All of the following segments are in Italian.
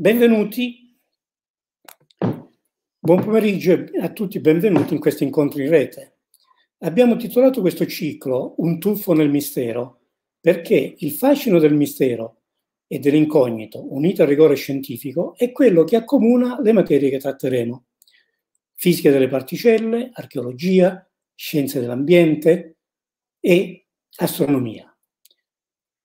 Benvenuti, buon pomeriggio a tutti, benvenuti in questo incontro in rete. Abbiamo titolato questo ciclo Un tuffo nel mistero perché il fascino del mistero e dell'incognito, unito al rigore scientifico, è quello che accomuna le materie che tratteremo. Fisica delle particelle, archeologia, scienze dell'ambiente e astronomia.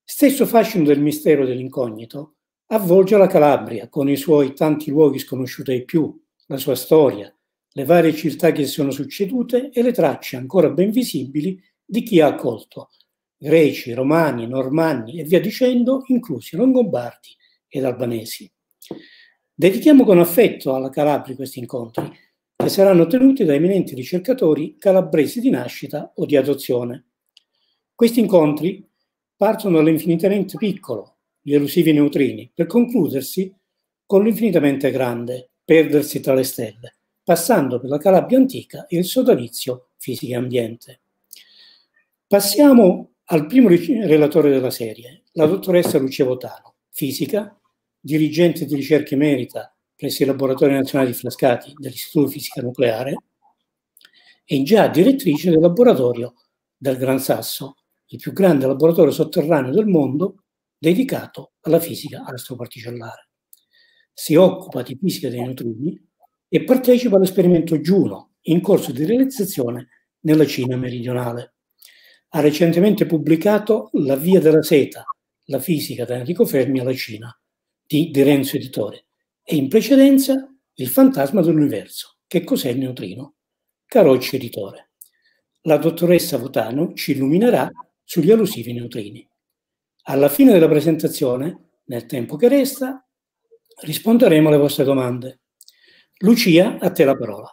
Stesso fascino del mistero e dell'incognito avvolge la Calabria con i suoi tanti luoghi sconosciuti ai più, la sua storia, le varie città che si sono succedute e le tracce ancora ben visibili di chi ha accolto greci, romani, normanni e via dicendo, inclusi longobardi ed albanesi. Dedichiamo con affetto alla Calabria questi incontri, che saranno tenuti da eminenti ricercatori calabresi di nascita o di adozione. Questi incontri partono dall'infinitamente piccolo, gli elusivi neutrini, per concludersi con l'infinitamente grande, perdersi tra le stelle, passando per la Calabria antica e il sodalizio fisica e ambiente. Passiamo al primo relatore della serie, la dottoressa Lucia Votano, fisica, dirigente di ricerche merita presso il Laboratorio Nazionale di Flascati dell'Istituto di Fisica Nucleare e già direttrice del laboratorio del Gran Sasso, il più grande laboratorio sotterraneo del mondo dedicato alla fisica astroparticellare. Si occupa di fisica dei neutrini e partecipa all'esperimento Juno, in corso di realizzazione nella Cina meridionale. Ha recentemente pubblicato La via della seta, la fisica da Enrico Fermi alla Cina, di De Renzo Editore, e in precedenza Il fantasma dell'universo, che cos'è il neutrino, Carocci Editore. La dottoressa Votano ci illuminerà sugli allusivi neutrini. Alla fine della presentazione, nel tempo che resta, risponderemo alle vostre domande. Lucia, a te la parola.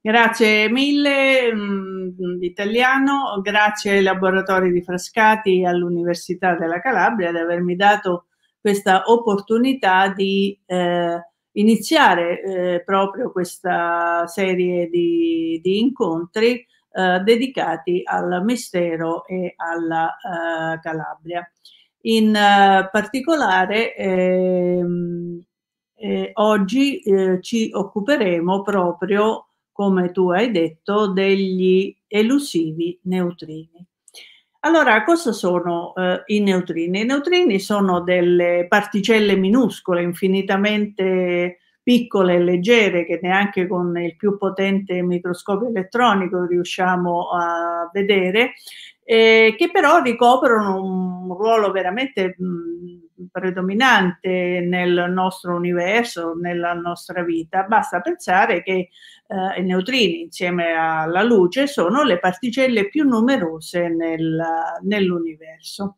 Grazie mille mh, mm, italiano, grazie ai laboratori di Frascati e all'Università della Calabria di avermi dato questa opportunità di eh, iniziare eh, proprio questa serie di, di incontri eh, dedicati al mistero e alla eh, Calabria. In eh, particolare ehm, eh, oggi eh, ci occuperemo proprio, come tu hai detto, degli elusivi neutrini. Allora, cosa sono eh, i neutrini? I neutrini sono delle particelle minuscole, infinitamente piccole e leggere che neanche con il più potente microscopio elettronico riusciamo a vedere, eh, che però ricoprono un ruolo veramente mh, predominante nel nostro universo, nella nostra vita. Basta pensare che eh, i neutrini insieme alla luce sono le particelle più numerose nel, nell'universo.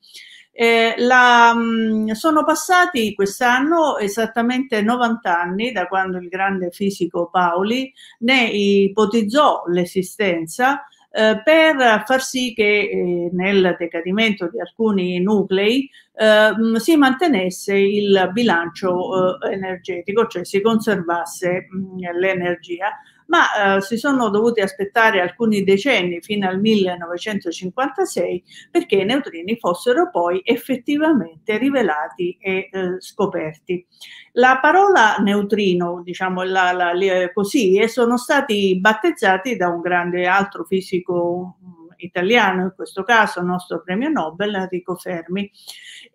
Eh, la, mm, sono passati quest'anno esattamente 90 anni da quando il grande fisico Pauli ne ipotizzò l'esistenza eh, per far sì che eh, nel decadimento di alcuni nuclei eh, mm, si mantenesse il bilancio eh, energetico, cioè si conservasse mm, l'energia ma eh, si sono dovuti aspettare alcuni decenni fino al 1956 perché i neutrini fossero poi effettivamente rivelati e eh, scoperti. La parola neutrino, diciamo la, la, così, eh, sono stati battezzati da un grande altro fisico mm, italiano, in questo caso nostro premio Nobel, Enrico Fermi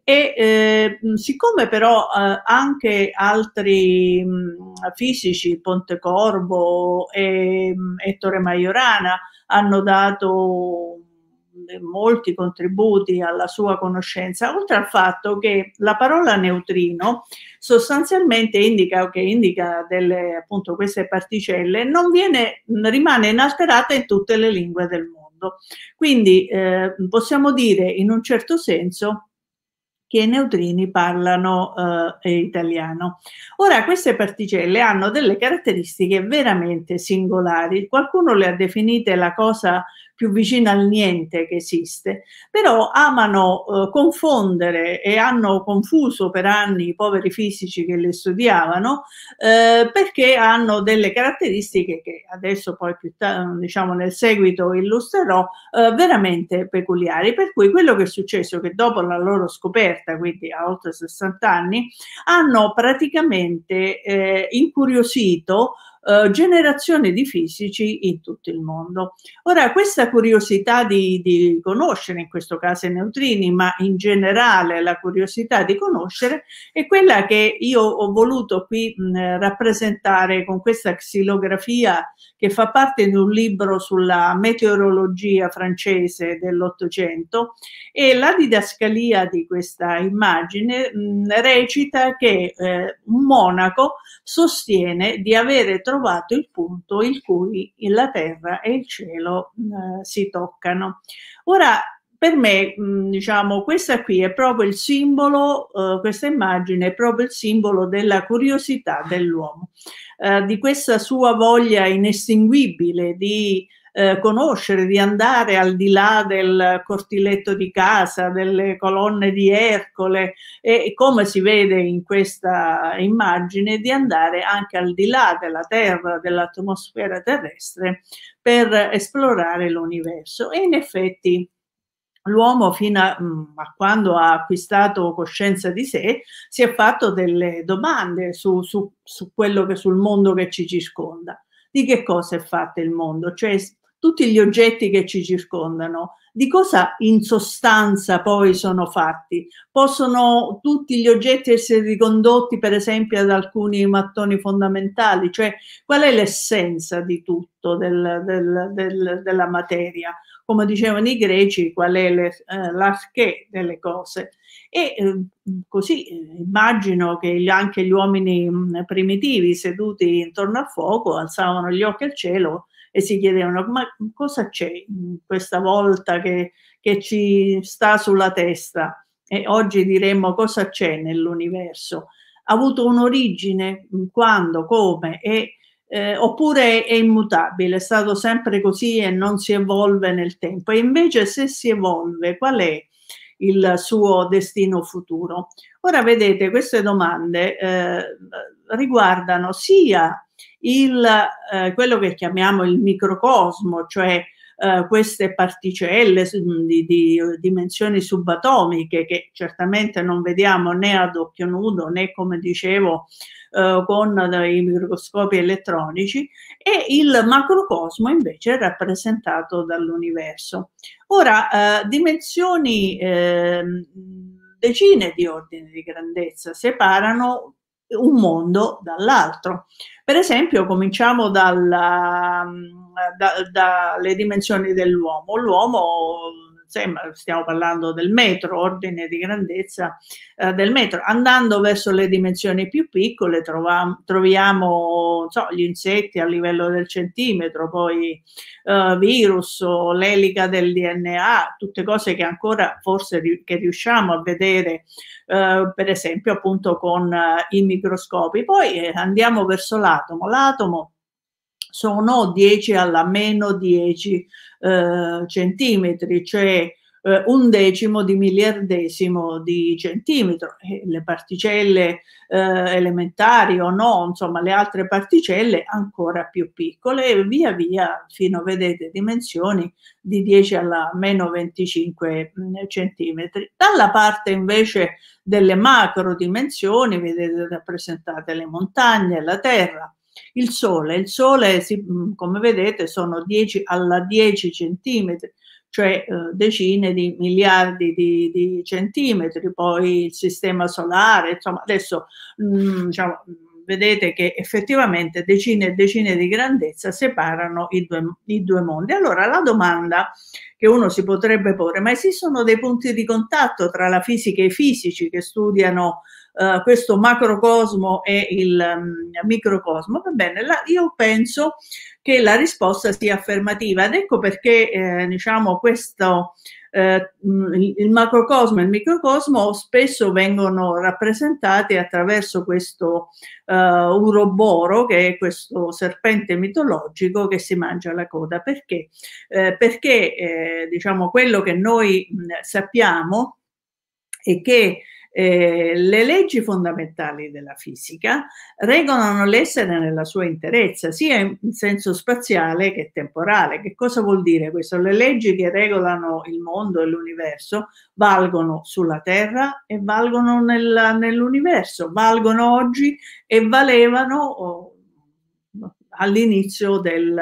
e eh, siccome però eh, anche altri mh, mm, fisici, Pontecorvo e mh, mm, Ettore Majorana, hanno dato eh, molti contributi alla sua conoscenza, oltre al fatto che la parola neutrino sostanzialmente indica, che indica delle, appunto queste particelle, non viene, rimane inalterata in tutte le lingue del mondo. Quindi eh, possiamo dire in un certo senso che i neutrini parlano eh, italiano. Ora, queste particelle hanno delle caratteristiche veramente singolari. Qualcuno le ha definite la cosa più vicina al niente che esiste, però amano eh, confondere e hanno confuso per anni i poveri fisici che le studiavano eh, perché hanno delle caratteristiche che adesso poi più diciamo nel seguito illustrerò, eh, veramente peculiari. Per cui quello che è successo è che dopo la loro scoperta, quindi a oltre 60 anni, hanno praticamente eh, incuriosito eh, generazione di fisici in tutto il mondo. Ora, questa curiosità di, di conoscere, in questo caso i neutrini, ma in generale la curiosità di conoscere, è quella che io ho voluto qui mh, rappresentare con questa xilografia che fa parte di un libro sulla meteorologia francese dell'Ottocento e la didascalia di questa immagine mh, recita che eh, un monaco sostiene di avere trovato trovato il punto in cui la terra e il cielo eh, si toccano. Ora, per me, diciamo, questa qui è proprio il simbolo, eh, questa immagine è proprio il simbolo della curiosità dell'uomo, eh, di questa sua voglia inestinguibile di eh, conoscere, di andare al di là del cortiletto di casa, delle colonne di Ercole e come si vede in questa immagine, di andare anche al di là della Terra, dell'atmosfera terrestre per esplorare l'universo. E in effetti l'uomo fino a, mm, a, quando ha acquistato coscienza di sé si è fatto delle domande su, su, su quello che sul mondo che ci circonda. Di che cosa è fatto il mondo? Cioè tutti gli oggetti che ci circondano, di cosa in sostanza poi sono fatti? Possono tutti gli oggetti essere ricondotti per esempio ad alcuni mattoni fondamentali, cioè qual è l'essenza di tutto del, del, del, della materia? Come dicevano i greci, qual è le, eh, l'arché delle cose? E eh, così eh, immagino che anche gli uomini mm, primitivi seduti intorno al fuoco alzavano gli occhi al cielo e si chiedevano ma cosa c'è questa volta che, che ci sta sulla testa e oggi diremmo cosa c'è nell'universo. Ha avuto un'origine, quando, come e eh, oppure è immutabile, è stato sempre così e non si evolve nel tempo. E invece se si evolve, qual è il suo destino futuro? Ora vedete, queste domande eh, riguardano sia il, eh, quello che chiamiamo il microcosmo, cioè eh, queste particelle di, di, dimensioni subatomiche che certamente non vediamo né a doppio nudo né come dicevo eh, con i microscopi elettronici e il macrocosmo invece è rappresentato dall'universo. Ora, eh, dimensioni ehm, decine di ordini di grandezza separano un mondo dall'altro. Per esempio, cominciamo mm, dalle da, da dimensioni dell'uomo. L'uomo sembra, stiamo parlando del metro, ordine di grandezza eh, del metro. Andando verso le dimensioni più piccole troviamo, troviamo so, gli insetti a livello del centimetro, poi eh, virus l'elica del DNA, tutte cose che ancora forse che riusciamo a vedere, eh, per esempio appunto con eh, i microscopi. Poi eh, andiamo verso l'atomo. L'atomo sono 10 alla meno 10 eh, centimetri, cioè eh, un decimo di miliardesimo di centimetro. E le particelle eh, elementari o no, insomma le altre particelle ancora più piccole e via via fino, vedete, dimensioni di 10 alla meno 25 mm, centimetri. Dalla parte invece delle macro dimensioni, vedete rappresentate le montagne, la terra, il sole, il sole si, mm, come vedete sono 10 alla 10 centimetri, cioè eh, decine di miliardi di, di, centimetri, poi il sistema solare, insomma adesso mh, mm, diciamo, mm, vedete che effettivamente decine e decine di grandezza separano i due, i due, mondi. Allora la domanda che uno si potrebbe porre, ma esistono dei punti di contatto tra la fisica e i fisici che studiano eh, questo macrocosmo e il um, microcosmo, va bene, la, io penso che la risposta sia affermativa ed ecco perché eh, diciamo questo eh, mm, il macrocosmo e il microcosmo spesso vengono rappresentati attraverso questo eh, uroboro che è questo serpente mitologico che si mangia la coda perché eh, perché eh, diciamo quello che noi mh, mm, sappiamo è che eh, le leggi fondamentali della fisica regolano l'essere nella sua interezza, sia in senso spaziale che temporale. Che cosa vuol dire questo? Le leggi che regolano il mondo e l'universo valgono sulla Terra e valgono nel, nell'universo, valgono oggi e valevano oh, all'inizio del,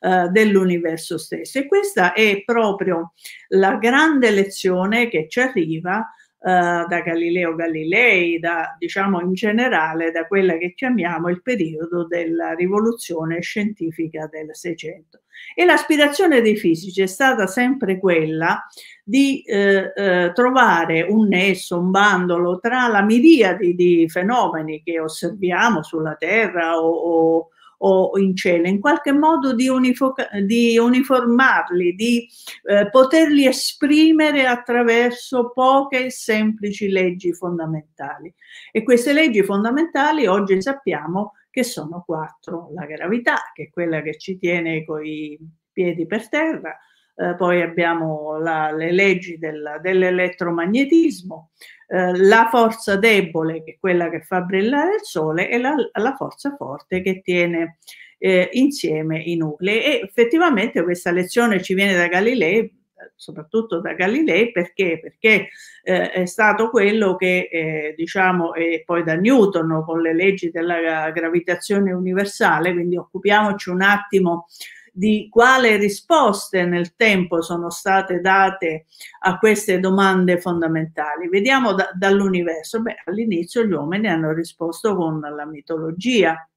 uh, dell'universo stesso. E questa è proprio la grande lezione che ci arriva eh, da Galileo Galilei, da, diciamo in generale da quella che chiamiamo il periodo della rivoluzione scientifica del Seicento. E l'aspirazione dei fisici è stata sempre quella di eh, eh, trovare un nesso, un bandolo tra la miriade di fenomeni che osserviamo sulla Terra o, o o in cena, in qualche modo di, unifoca- di uniformarli, di eh, poterli esprimere attraverso poche semplici leggi fondamentali. E queste leggi fondamentali oggi sappiamo che sono quattro, la gravità, che è quella che ci tiene coi piedi per terra, eh, poi abbiamo la, le leggi del, dell'elettromagnetismo, eh, la forza debole che è quella che fa brillare il sole e la, la forza forte che tiene eh, insieme i nuclei. E effettivamente questa lezione ci viene da Galilei soprattutto da Galilei, perché? Perché eh, è stato quello che, eh, diciamo, e poi da Newton con le leggi della gravitazione universale, quindi occupiamoci un attimo di quale risposte nel tempo sono state date a queste domande fondamentali. Vediamo da, dall'universo, beh, all'inizio gli uomini hanno risposto con la mitologia,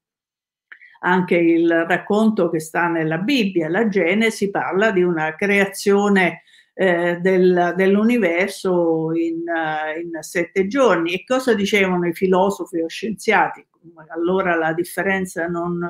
anche il racconto che sta nella Bibbia, la Genesi, parla di una creazione eh, del, dell'universo in, uh, in, sette giorni. E cosa dicevano i filosofi o scienziati? Allora la differenza non,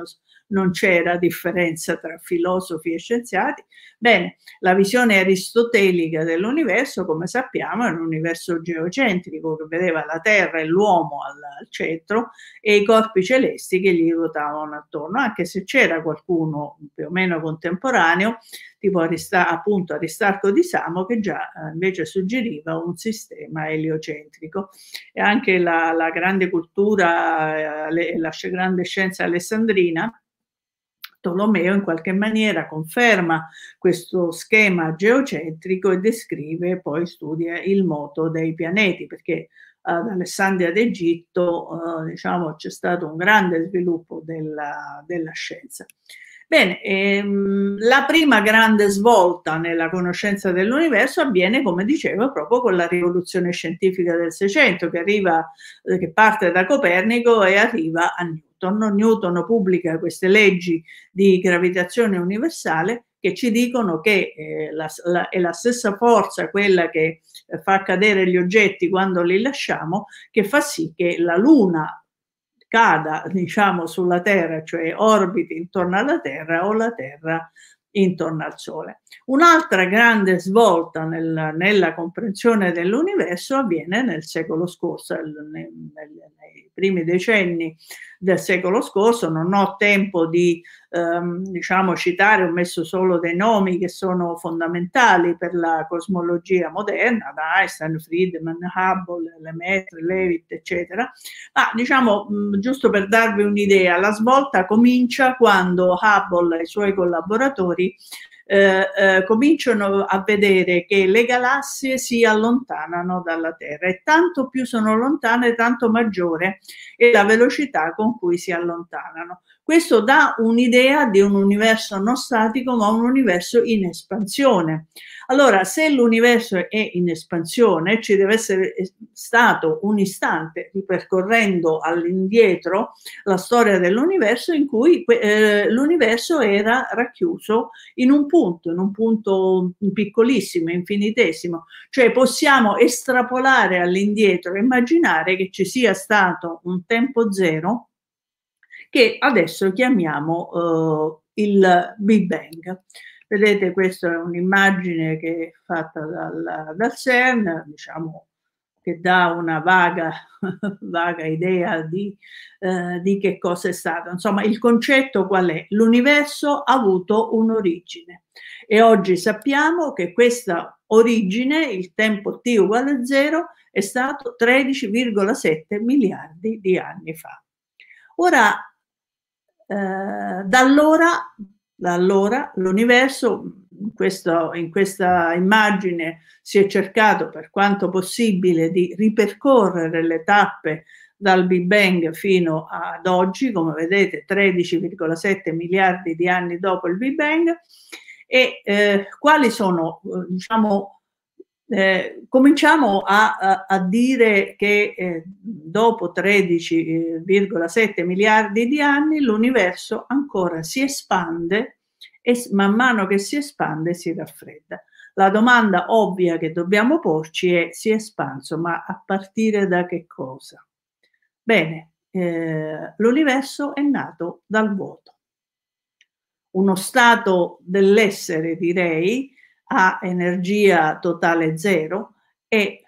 non c'era differenza tra filosofi e scienziati. Bene, la visione aristotelica dell'universo, come sappiamo, è un universo geocentrico che vedeva la Terra e l'uomo al, al centro e i corpi celesti che gli ruotavano attorno, anche se c'era qualcuno più o meno contemporaneo, tipo Arista, appunto Aristarco di Samo, che già eh, invece suggeriva un sistema eliocentrico. E anche la, la grande cultura, eh, la grande scienza alessandrina Tolomeo in qualche maniera conferma questo schema geocentrico e descrive poi, studia il moto dei pianeti, perché ad Alessandria d'Egitto eh, diciamo, c'è stato un grande sviluppo della, della scienza. Bene, ehm, la prima grande svolta nella conoscenza dell'universo avviene, come dicevo, proprio con la rivoluzione scientifica del Seicento, che, arriva, eh, che parte da Copernico e arriva a Newton. Newton pubblica queste leggi di gravitazione universale che ci dicono che eh, la, la, è la stessa forza quella che eh, fa cadere gli oggetti quando li lasciamo, che fa sì che la Luna cada diciamo, sulla Terra, cioè orbiti intorno alla Terra o la Terra intorno al Sole. Un'altra grande svolta nel, nella comprensione dell'universo avviene nel secolo scorso, nel, nel, nei primi decenni del secolo scorso, non ho tempo di ehm, diciamo, citare, ho messo solo dei nomi che sono fondamentali per la cosmologia moderna, da Einstein, Friedman, Hubble, Lemaitre, Levitt, eccetera. Ma diciamo, mh, giusto per darvi un'idea, la svolta comincia quando Hubble e i suoi collaboratori eh, eh, cominciano a vedere che le galassie si allontanano dalla Terra e tanto più sono lontane, tanto maggiore è la velocità con cui si allontanano. Questo dà un'idea di un universo non statico, ma un universo in espansione. Allora, se l'universo è in espansione, ci deve essere eh, stato un istante, ripercorrendo all'indietro la storia dell'universo, in cui eh, l'universo era racchiuso in un punto, in un punto piccolissimo, infinitesimo. Cioè possiamo estrapolare all'indietro, immaginare che ci sia stato un tempo zero che adesso chiamiamo eh, il Big Bang. Vedete, questa è un'immagine che è fatta dal, dal CERN, diciamo che dà una vaga, vaga idea di, eh, di, che cosa è stato. Insomma, il concetto qual è? L'universo ha avuto un'origine e oggi sappiamo che questa origine, il tempo t uguale a zero, è stato 13,7 miliardi di anni fa. Ora, eh, da allora da Allora l'universo, in, questo, in questa immagine, si è cercato per quanto possibile di ripercorrere le tappe dal Big Bang fino ad oggi, come vedete 13,7 miliardi di anni dopo il Big Bang, e eh, quali sono eh, diciamo, eh, cominciamo a, a, a, dire che eh, dopo 13,7 eh, miliardi di anni l'universo ancora si espande e man mano che si espande si raffredda. La domanda ovvia che dobbiamo porci è si è espanso, ma a partire da che cosa? Bene, eh, l'universo è nato dal vuoto, uno stato dell'essere direi a energia totale zero e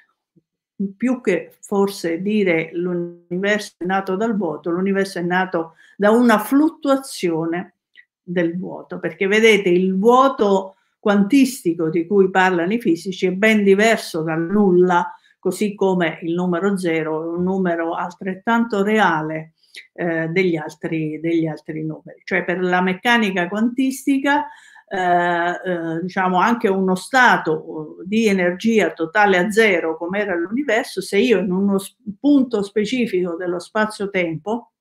più che forse dire l'universo è nato dal vuoto, l'universo è nato da una fluttuazione del vuoto, perché vedete il vuoto quantistico di cui parlano i fisici è ben diverso dal nulla, così come il numero zero è un numero altrettanto reale eh, degli, altri, degli altri numeri. Cioè per la meccanica quantistica eh, eh, diciamo anche uno stato eh, di energia totale a zero come era l'universo, se io in uno punto specifico dello spazio-tempo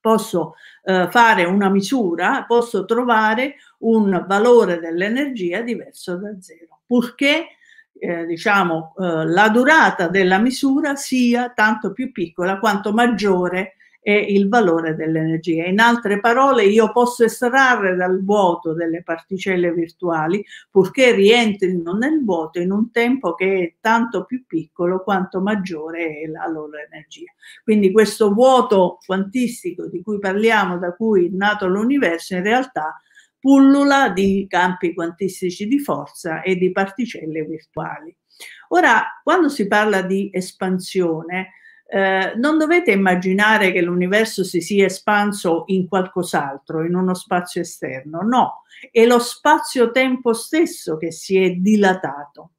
posso eh, fare una misura, posso trovare un valore dell'energia diverso da zero, purché eh, diciamo, eh, la durata della misura sia tanto più piccola quanto maggiore e il valore dell'energia. In altre parole, io posso estrarre dal vuoto delle particelle virtuali, purché rientrino nel vuoto in un tempo che è tanto più piccolo quanto maggiore è la loro energia. Quindi questo vuoto quantistico di cui parliamo, da cui è nato l'universo, in realtà pullula di campi quantistici di forza e di particelle virtuali. Ora, quando si parla di espansione, eh, non dovete immaginare che l'universo si sia espanso in qualcos'altro, in uno spazio esterno, no, è lo spazio-tempo stesso che si è dilatato.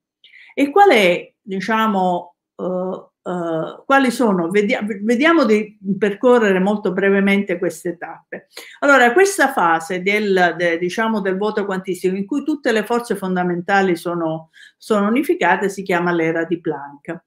E qual è, diciamo, eh, Uh, quali sono? Vediamo, vediamo, di percorrere molto brevemente queste tappe. Allora, questa fase del, de, diciamo, del voto quantistico, in cui tutte le forze fondamentali sono, sono unificate, si chiama l'era di Planck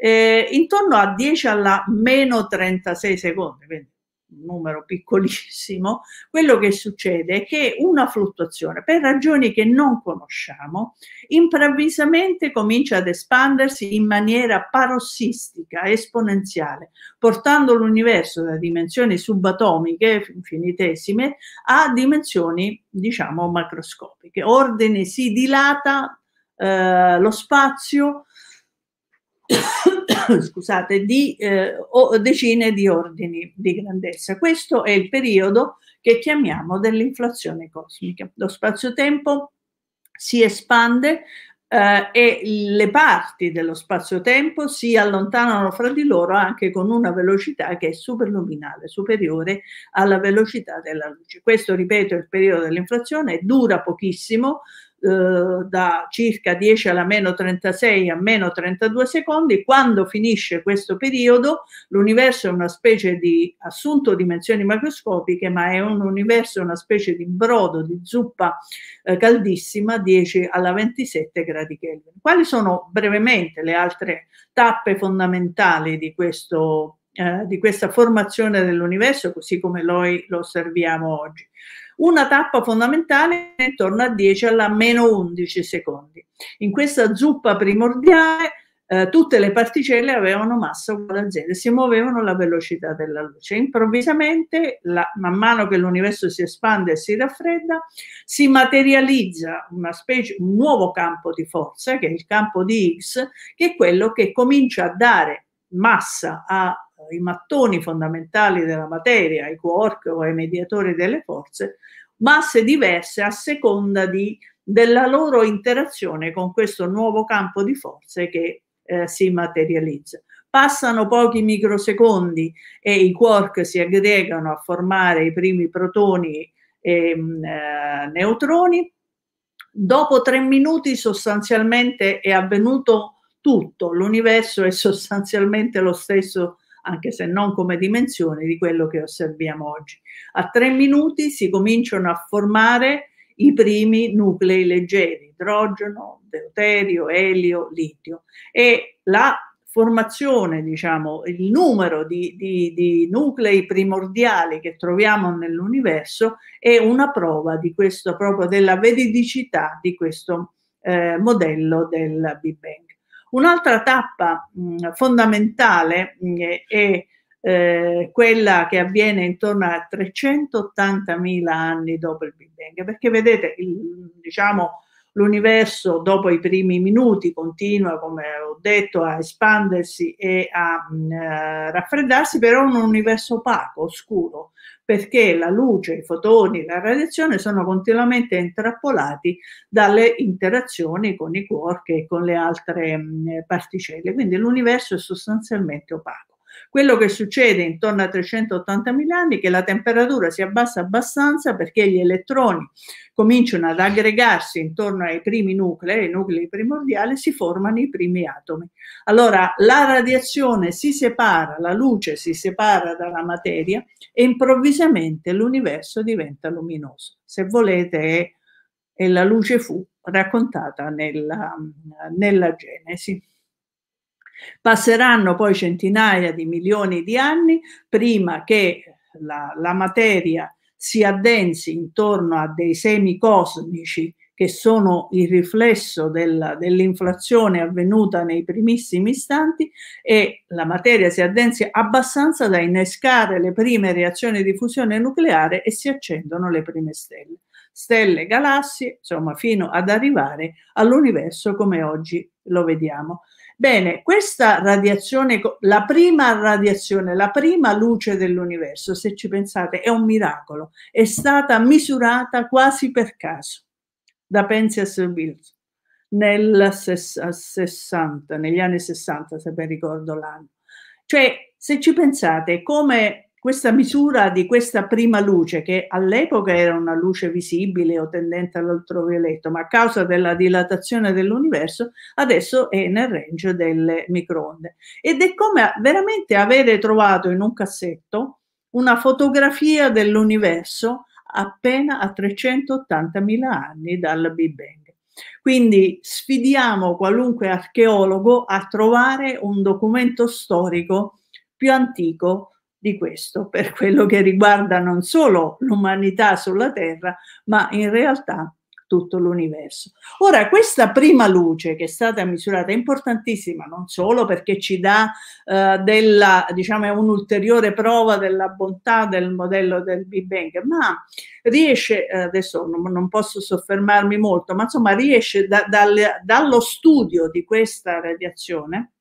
eh, intorno a 10 alla meno 36 secondi, quindi un numero piccolissimo, quello che succede è che una fluttuazione, per ragioni che non conosciamo, improvvisamente comincia ad espandersi in maniera parossistica, esponenziale, portando l'universo da dimensioni subatomiche, infinitesime, a dimensioni, diciamo, macroscopiche. Ordine si dilata eh, lo spazio, scusate, di eh, decine di ordini di grandezza. Questo è il periodo che chiamiamo dell'inflazione cosmica. Lo spazio-tempo si espande eh, e le parti dello spazio-tempo si allontanano fra di loro anche con una velocità che è superluminale, superiore alla velocità della luce. Questo, ripeto, è il periodo dell'inflazione, dura pochissimo, eh, da circa 10 alla meno 36 a meno 32 secondi, quando finisce questo periodo l'universo è una specie di assunto dimensioni macroscopiche, ma è un universo, una specie di brodo, di zuppa eh, caldissima, 10 alla 27 gradi Kelvin. Quali sono brevemente le altre tappe fondamentali di questo eh, di questa formazione dell'universo così come noi lo osserviamo oggi una tappa fondamentale intorno a 10 alla meno 11 secondi. In questa zuppa primordiale eh, tutte le particelle avevano massa uguale a zero e si muovevano alla velocità della luce. Improvvisamente, la, man mano che l'universo si espande e si raffredda, si materializza specie, un nuovo campo di forza, che è il campo di Higgs, che è quello che comincia a dare massa a i mattoni fondamentali della materia, i quark o i mediatori delle forze, masse diverse a seconda di, della loro interazione con questo nuovo campo di forze che eh, si materializza. Passano pochi microsecondi e i quark si aggregano a formare i primi protoni e mm, eh, neutroni. Dopo tre minuti sostanzialmente è avvenuto tutto, l'universo è sostanzialmente lo stesso anche se non come dimensioni, di quello che osserviamo oggi. A tre minuti si cominciano a formare i primi nuclei leggeri, idrogeno, deuterio, elio, litio e la formazione, diciamo, il numero di, di, di nuclei primordiali che troviamo nell'universo è una prova di questo, proprio della veridicità di questo eh, modello del Big Bang. Un'altra tappa mh, mm, fondamentale mh, mm, è eh, quella che avviene intorno a 380.000 anni dopo il Big Bang, perché vedete, il, diciamo, L'universo dopo i primi minuti continua, come ho detto, a espandersi e a mm, eh, raffreddarsi, però un universo opaco, oscuro, perché la luce, i fotoni, la radiazione sono continuamente intrappolati dalle interazioni con i quark e con le altre mh, mm, particelle, quindi l'universo è sostanzialmente opaco. Quello che succede intorno a 380.000 anni è che la temperatura si abbassa abbastanza perché gli elettroni cominciano ad aggregarsi intorno ai primi nuclei, ai nuclei primordiali, si formano i primi atomi. Allora la radiazione si separa, la luce si separa dalla materia e improvvisamente l'universo diventa luminoso. Se volete è, è la luce fu raccontata nella, nella Genesi. Passeranno poi centinaia di milioni di anni prima che la, la materia si addensi intorno a dei semi cosmici che sono il riflesso del, dell'inflazione avvenuta nei primissimi istanti e la materia si addensi abbastanza da innescare le prime reazioni di fusione nucleare e si accendono le prime stelle. Stelle, galassie, insomma, fino ad arrivare all'universo come oggi lo vediamo. Bene, questa radiazione, la prima radiazione, la prima luce dell'universo, se ci pensate, è un miracolo, è stata misurata quasi per caso da Penzias Wilson nel 60, negli anni 60, se ben ricordo l'anno. Cioè, se ci pensate, come questa misura di questa prima luce, che all'epoca era una luce visibile o tendente all'ultravioletto, ma a causa della dilatazione dell'universo, adesso è nel range delle microonde. Ed è come veramente avere trovato in un cassetto una fotografia dell'universo appena a 380.000 anni dal Big Bang. Quindi sfidiamo qualunque archeologo a trovare un documento storico più antico di questo per quello che riguarda non solo l'umanità sulla Terra, ma in realtà tutto l'universo. Ora, questa prima luce che è stata misurata è importantissima non solo perché ci dà eh, della, diciamo, un'ulteriore prova della bontà del modello del Big Bang, ma riesce, eh, adesso non, non, posso soffermarmi molto, ma insomma riesce da, dal, dallo studio di questa radiazione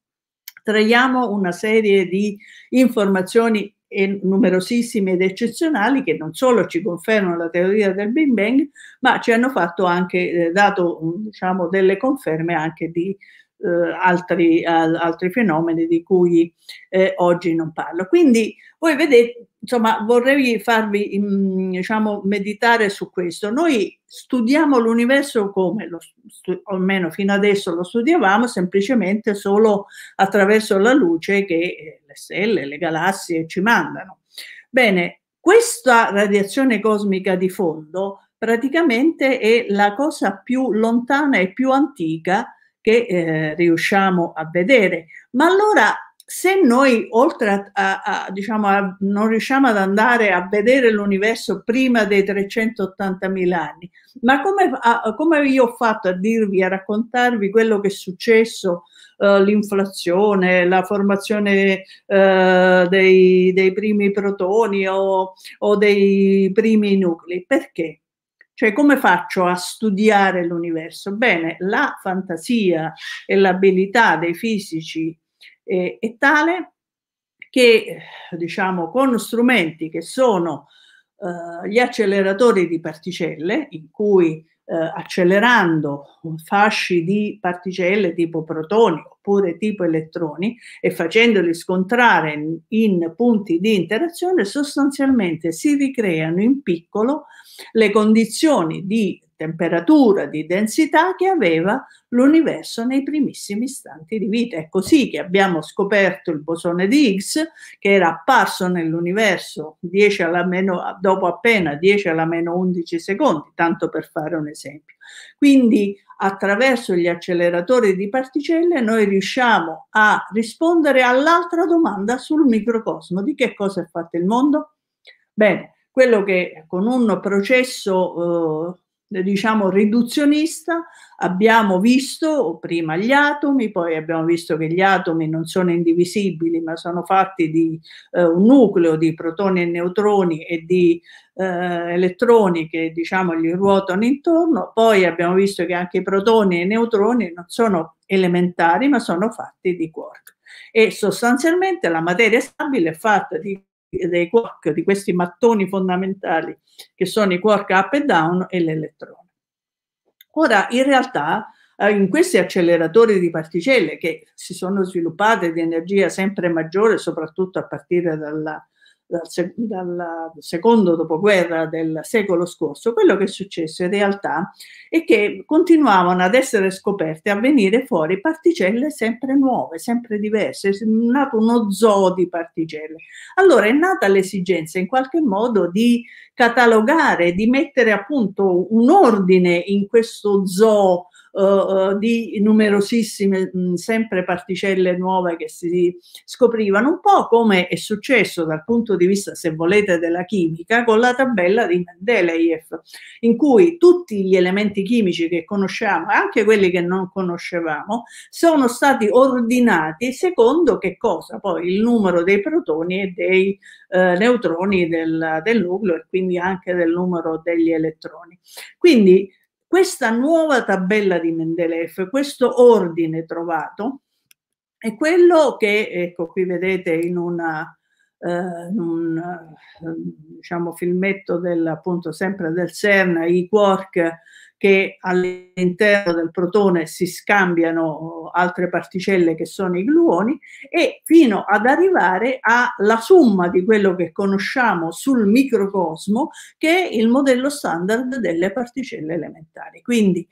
traiamo una serie di informazioni numerosissime ed eccezionali che non solo ci confermano la teoria del Big Bang, ma ci hanno fatto anche, eh, dato mm, diciamo, delle conferme anche di eh, altri, al, altri, fenomeni di cui eh, oggi non parlo. Quindi voi vedete, insomma, vorrei farvi mm, diciamo, meditare su questo. Noi studiamo l'universo come, lo, almeno fino adesso lo studiavamo, semplicemente solo attraverso la luce che eh, le stelle, le galassie ci mandano. Bene, questa radiazione cosmica di fondo praticamente è la cosa più lontana e più antica che eh, riusciamo a vedere. Ma allora se noi oltre a, a, a diciamo a, non riusciamo ad andare a vedere l'universo prima dei 380.000 anni, ma come, come, io ho fatto a dirvi, a raccontarvi quello che è successo, eh, l'inflazione, la formazione eh, dei, dei, primi protoni o, o dei primi nuclei? Perché? Cioè, come faccio a studiare l'universo? Bene, la fantasia e l'abilità dei fisici eh, è tale che diciamo con strumenti che sono eh, gli acceleratori di particelle in cui eh, accelerando fasci di particelle tipo protoni oppure tipo elettroni e facendoli scontrare in, in punti di interazione sostanzialmente si ricreano in piccolo le condizioni di temperatura, di densità che aveva l'universo nei primissimi istanti di vita. È così che abbiamo scoperto il bosone di Higgs, che era apparso nell'universo 10 alla meno, dopo appena 10 alla meno 11 secondi, tanto per fare un esempio. Quindi attraverso gli acceleratori di particelle noi riusciamo a rispondere all'altra domanda sul microcosmo, di che cosa è fatto il mondo? Bene, quello che con un processo eh, eh, diciamo riduzionista, abbiamo visto prima gli atomi, poi abbiamo visto che gli atomi non sono indivisibili, ma sono fatti di eh, un nucleo di protoni e neutroni e di eh, elettroni che diciamo gli ruotano intorno, poi abbiamo visto che anche i protoni e i neutroni non sono elementari, ma sono fatti di quark. E sostanzialmente la materia stabile è fatta di dei quark, di questi mattoni fondamentali che sono i quark up e down e l'elettrone. Ora, in realtà, eh, in questi acceleratori di particelle che si sono sviluppate di energia sempre maggiore, soprattutto a partire dalla dal, dal, secondo dopoguerra del secolo scorso, quello che è successo in realtà è che continuavano ad essere scoperte, a venire fuori particelle sempre nuove, sempre diverse, è nato uno zoo di particelle. Allora è nata l'esigenza in qualche modo di catalogare, di mettere appunto un ordine in questo zoo eh, eh, di numerosissime mh, sempre particelle nuove che si scoprivano, un po' come è successo dal punto di vista, se volete, della chimica con la tabella di Mendeleev, in cui tutti gli elementi chimici che conosciamo, anche quelli che non conoscevamo, sono stati ordinati secondo che cosa? Poi il numero dei protoni e dei eh, neutroni del, del nucleo e quindi anche del numero degli elettroni. Quindi questa nuova tabella di Mendeleev, questo ordine trovato, è quello che, ecco qui vedete in una, eh, un eh, diciamo, filmetto del, appunto sempre del CERN, i quark che all'interno del protone si scambiano altre particelle che sono i gluoni e fino ad arrivare alla somma di quello che conosciamo sul microcosmo che è il modello standard delle particelle elementari. Quindi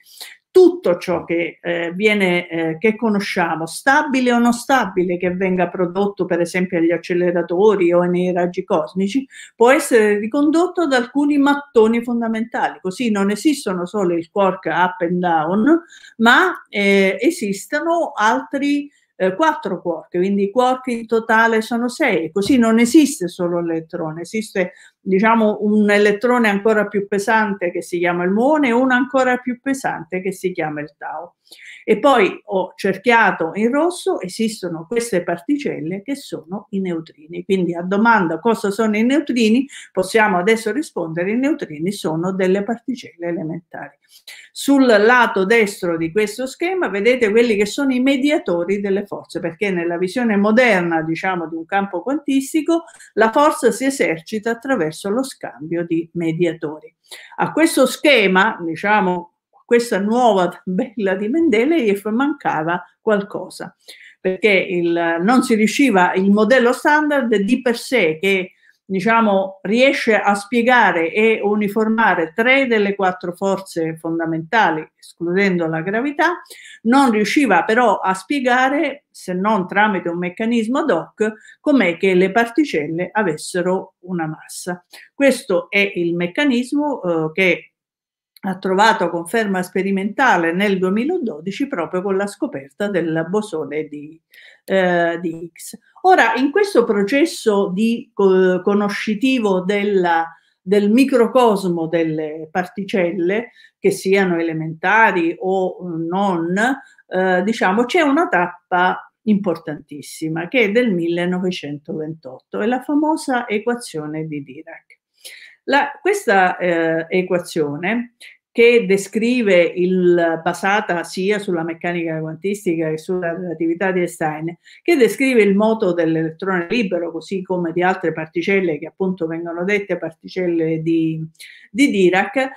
tutto ciò che eh, viene, eh, che conosciamo, stabile o non stabile, che venga prodotto per esempio agli acceleratori o nei raggi cosmici, può essere ricondotto ad alcuni mattoni fondamentali. Così non esistono solo il quark up and down, ma eh, esistono altri eh, quattro quark, quindi i quark in totale sono sei, così non esiste solo l'elettrone, esiste diciamo un elettrone ancora più pesante che si chiama il muone e uno ancora più pesante che si chiama il tau. E poi ho cerchiato in rosso, esistono queste particelle che sono i neutrini. Quindi a domanda cosa sono i neutrini, possiamo adesso rispondere, i neutrini sono delle particelle elementari. Sul lato destro di questo schema vedete quelli che sono i mediatori delle forze, perché nella visione moderna, diciamo, di un campo quantistico, la forza si esercita attraverso lo scambio di mediatori. A questo schema, diciamo, questa nuova tabella di Mendeleev mancava qualcosa, perché il, non si riusciva il modello standard di per sé che diciamo, riesce a spiegare e uniformare tre delle quattro forze fondamentali, escludendo la gravità, non riusciva però a spiegare, se non tramite un meccanismo ad hoc, com'è che le particelle avessero una massa. Questo è il meccanismo eh, che ha trovato conferma sperimentale nel 2012 proprio con la scoperta del bosone di, eh, di Higgs. Ora, in questo processo di, eh, conoscitivo della, del microcosmo delle particelle, che siano elementari o eh, non, eh, diciamo, c'è una tappa importantissima che è del 1928, è la famosa equazione di Dirac. La, questa eh, equazione che descrive il, basata sia sulla meccanica quantistica che sulla relatività di Einstein, che descrive il moto dell'elettrone libero, così come di altre particelle che appunto vengono dette particelle di, di Dirac,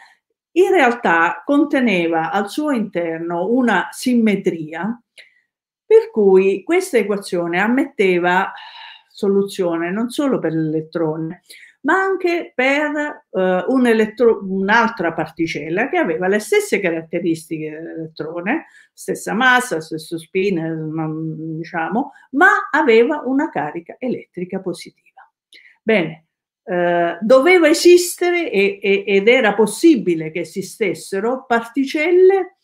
in realtà conteneva al suo interno una simmetria per cui questa equazione ammetteva soluzione non solo per l'elettrone, ma anche per eh, un elettro- un'altra particella che aveva le stesse caratteristiche dell'elettrone, stessa massa, stesso spin, eh, diciamo, ma aveva una carica elettrica positiva. Bene, eh, doveva esistere e, e, ed era possibile che esistessero particelle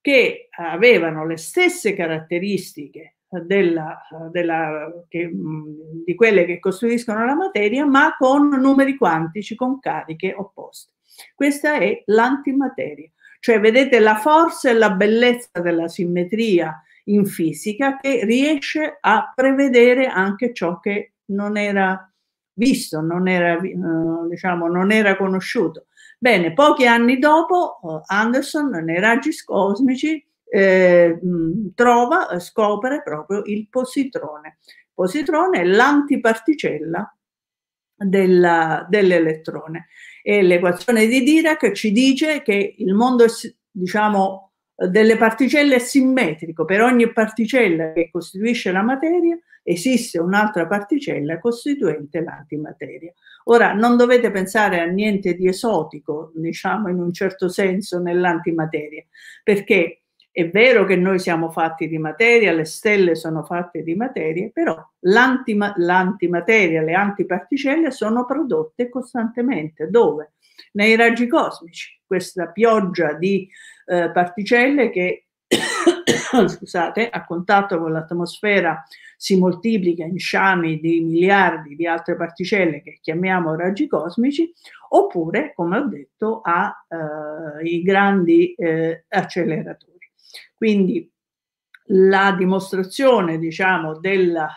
che avevano le stesse caratteristiche della, della, che, mm, di quelle che costruiscono la materia, ma con numeri quantici, con cariche opposte. Questa è l'antimateria. Cioè, vedete la forza e la bellezza della simmetria in fisica che riesce a prevedere anche ciò che non era visto, non era, eh, diciamo, non era conosciuto. Bene, pochi anni dopo eh, Anderson nei raggi cosmici eh, trova, eh, scopre proprio il positrone. Il positrone è l'antiparticella della, dell'elettrone. E l'equazione di Dirac ci dice che il mondo diciamo, eh, delle particelle è simmetrico, per ogni particella che costituisce la materia esiste un'altra particella costituente l'antimateria. Ora non dovete pensare a niente di esotico, diciamo in un certo senso, nell'antimateria, perché è vero che noi siamo fatti di materia, le stelle sono fatte di materia, però l'antima, l'antimateria, le antiparticelle sono prodotte costantemente. Dove? Nei raggi cosmici, questa pioggia di eh, particelle che scusate, a contatto con l'atmosfera si moltiplica in sciami di miliardi di altre particelle che chiamiamo raggi cosmici, oppure, come ho detto, ai eh, grandi eh, acceleratori. Quindi la dimostrazione, diciamo, della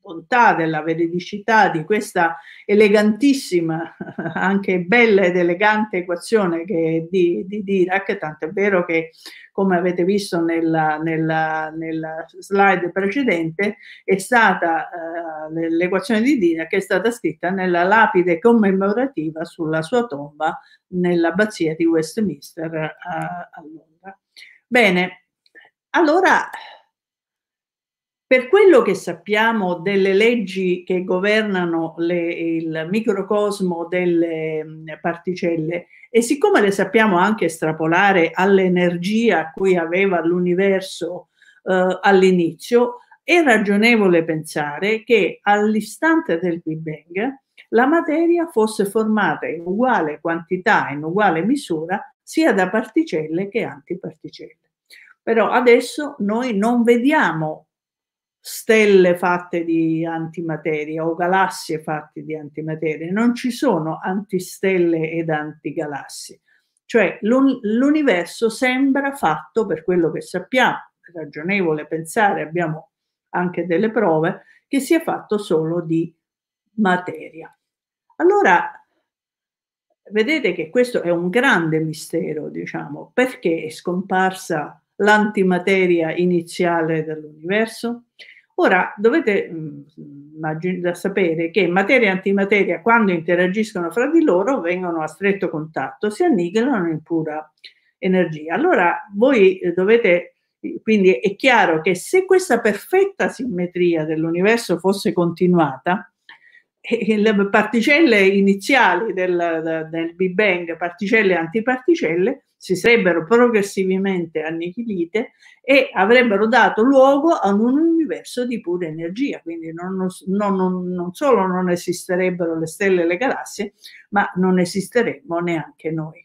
bontà, della veridicità di questa elegantissima, anche bella ed elegante equazione che di, di Dirac, tant'è vero che, come avete visto nella, nella, nella slide precedente, è stata eh, l'equazione di Dirac è stata scritta nella lapide commemorativa sulla sua tomba nell'abbazia di Westminster eh, a, a Londra. Bene, allora, per quello che sappiamo delle leggi che governano le, il microcosmo delle mm, particelle e siccome le sappiamo anche estrapolare all'energia a cui aveva l'universo eh, all'inizio, è ragionevole pensare che all'istante del Big Bang la materia fosse formata in uguale quantità, in uguale misura, sia da particelle che antiparticelle. Però adesso noi non vediamo stelle fatte di antimateria o galassie fatte di antimateria, non ci sono antistelle ed antigalassie. Cioè l'universo sembra fatto per quello che sappiamo, è ragionevole pensare, abbiamo anche delle prove, che sia fatto solo di materia. Allora, vedete che questo è un grande mistero, diciamo, perché è scomparsa l'antimateria iniziale dell'universo? Ora dovete mh, mm, sapere che materia e antimateria, quando interagiscono fra di loro, vengono a stretto contatto, si annichilano in pura energia. Allora voi eh, dovete, quindi è chiaro che se questa perfetta simmetria dell'universo fosse continuata, eh, le particelle iniziali del, del Big Bang, particelle e antiparticelle, si sarebbero progressivamente annichilite e avrebbero dato luogo ad un universo di pura energia, quindi non, non, non, solo non esisterebbero le stelle e le galassie, ma non esisteremmo neanche noi.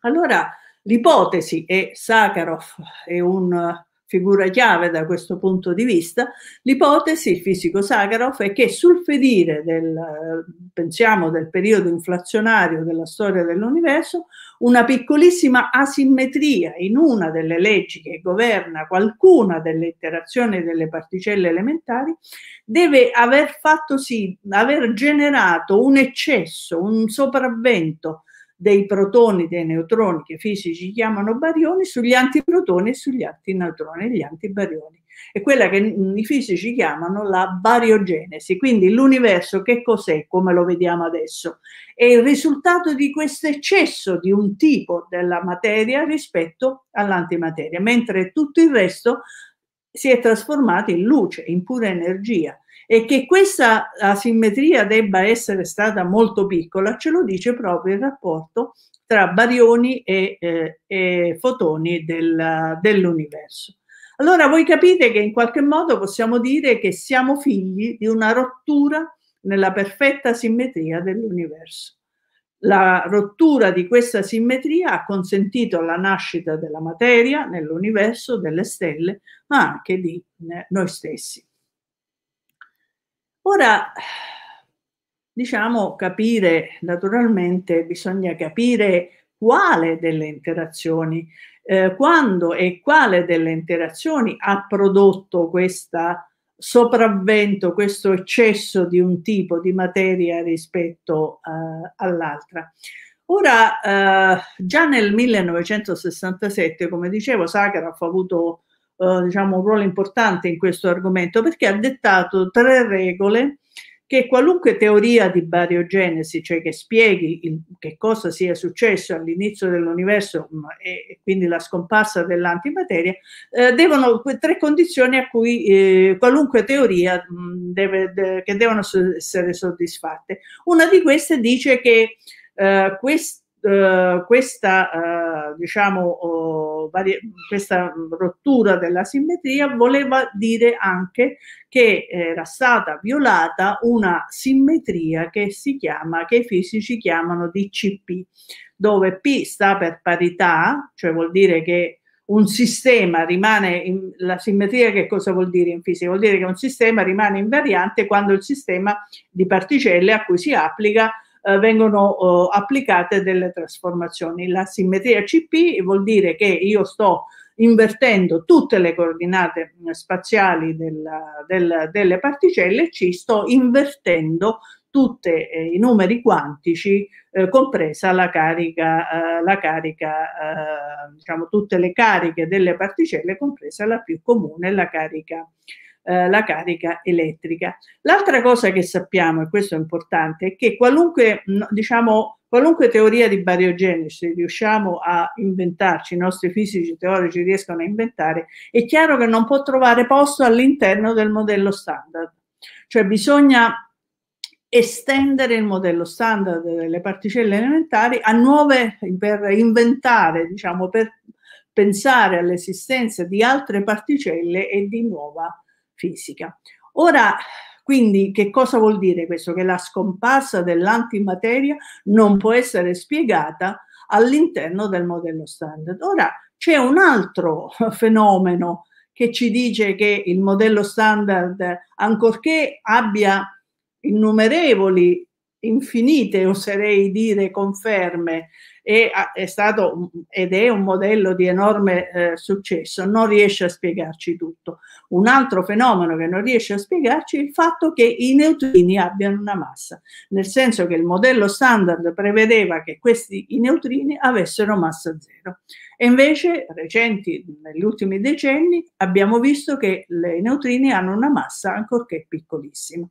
Allora l'ipotesi, e Sakharov è un figura chiave da questo punto di vista, l'ipotesi, il fisico Sakharov, è che sul fedire del, pensiamo, del periodo inflazionario della storia dell'universo, una piccolissima asimmetria in una delle leggi che governa qualcuna delle interazioni delle particelle elementari deve aver fatto sì, aver generato un eccesso, un sopravvento dei protoni, dei neutroni che i fisici chiamano barioni, sugli antiprotoni e sugli antineutroni, gli antibarioni. È quella che i fisici chiamano la bariogenesi, quindi l'universo che cos'è come lo vediamo adesso? È il risultato di questo eccesso di un tipo della materia rispetto all'antimateria, mentre tutto il resto si è trasformato in luce, in pura energia. E che questa asimmetria debba essere stata molto piccola ce lo dice proprio il rapporto tra barioni e, eh, e fotoni del, dell'universo. Allora voi capite che in qualche modo possiamo dire che siamo figli di una rottura nella perfetta simmetria dell'universo. La rottura di questa simmetria ha consentito la nascita della materia nell'universo, delle stelle, ma anche di eh, noi stessi. Ora, diciamo capire, naturalmente bisogna capire quale delle interazioni, eh, quando e quale delle interazioni ha prodotto questo sopravvento, questo eccesso di un tipo di materia rispetto eh, all'altra. Ora, eh, già nel 1967, come dicevo, Sakharov ha avuto eh, diciamo, un ruolo importante in questo argomento perché ha dettato tre regole che qualunque teoria di bariogenesi, cioè che spieghi il, che cosa sia successo all'inizio dell'universo e quindi la scomparsa dell'antimateria, eh, devono tre condizioni a cui eh, qualunque teoria mh, deve, de, che devono essere soddisfatte. Una di queste dice che eh, questa eh, questa, eh, diciamo, oh, varie, questa rottura della simmetria voleva dire anche che era stata violata una simmetria che si chiama, che i fisici chiamano DCP, dove P sta per parità, cioè vuol dire che un sistema rimane in, la simmetria che cosa vuol dire in fisica? Vuol dire che un sistema rimane invariante quando il sistema di particelle a cui si applica eh, vengono eh, applicate delle trasformazioni. La simmetria CP vuol dire che io sto invertendo tutte le coordinate mm, spaziali della, del, delle particelle, ci sto invertendo tutti eh, i numeri quantici, eh, compresa la carica, eh, la carica eh, diciamo tutte le cariche delle particelle, compresa la più comune, la carica eh, la carica elettrica. L'altra cosa che sappiamo, e questo è importante, è che qualunque, diciamo, qualunque teoria di bariogenesi riusciamo a inventarci, i nostri fisici teorici riescono a inventare, è chiaro che non può trovare posto all'interno del modello standard. Cioè bisogna estendere il modello standard delle particelle elementari a nuove, per inventare, diciamo, per pensare all'esistenza di altre particelle e di nuova fisica. Ora, quindi, che cosa vuol dire questo? Che la scomparsa dell'antimateria non può essere spiegata all'interno del modello standard. Ora, c'è un altro fenomeno che ci dice che il modello standard, ancorché abbia innumerevoli, infinite, oserei dire, conferme e ah, è stato ed è un modello di enorme eh, successo, non riesce a spiegarci tutto. Un altro fenomeno che non riesce a spiegarci è il fatto che i neutrini abbiano una massa, nel senso che il modello standard prevedeva che questi i neutrini avessero massa zero. E invece, recenti, negli ultimi decenni, abbiamo visto che i neutrini hanno una massa ancorché piccolissima.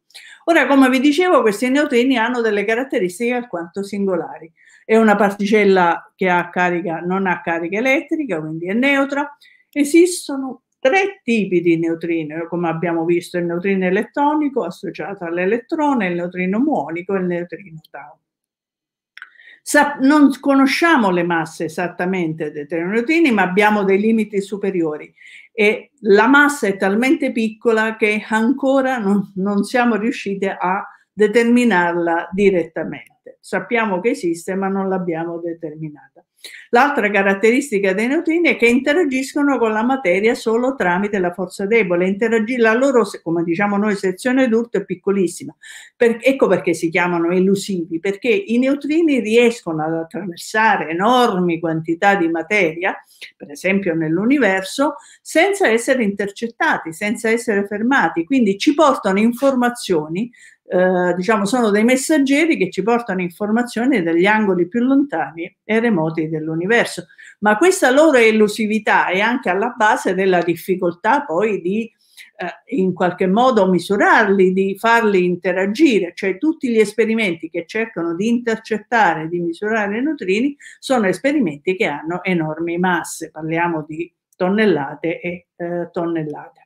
Ora, come vi dicevo, questi neutrini hanno delle caratteristiche alquanto singolari. È una particella stella che ha carica, non ha carica elettrica, quindi è neutra. Esistono tre tipi di neutrino, come abbiamo visto il neutrino elettronico associato all'elettrone, il neutrino muonico e il neutrino tau. Sa non conosciamo le masse esattamente dei tre neutrini, ma abbiamo dei limiti superiori e la massa è talmente piccola che ancora non, non siamo riusciti a determinarla direttamente. Sappiamo che esiste, ma non l'abbiamo determinata. L'altra caratteristica dei neutrini è che interagiscono con la materia solo tramite la forza debole. Interagi- la loro, come diciamo noi, sezione d'urto è piccolissima. Per- ecco perché si chiamano elusivi, perché i neutrini riescono ad attraversare enormi quantità di materia, per esempio nell'universo, senza essere intercettati, senza essere fermati. Quindi ci portano informazioni eh, diciamo, sono dei messaggeri che ci portano informazioni dagli angoli più lontani e remoti dell'universo. Ma questa loro elusività è anche alla base della difficoltà poi di eh, in qualche modo misurarli, di farli interagire, cioè tutti gli esperimenti che cercano di intercettare, di misurare i neutrini, sono esperimenti che hanno enormi masse, parliamo di tonnellate e eh, tonnellate.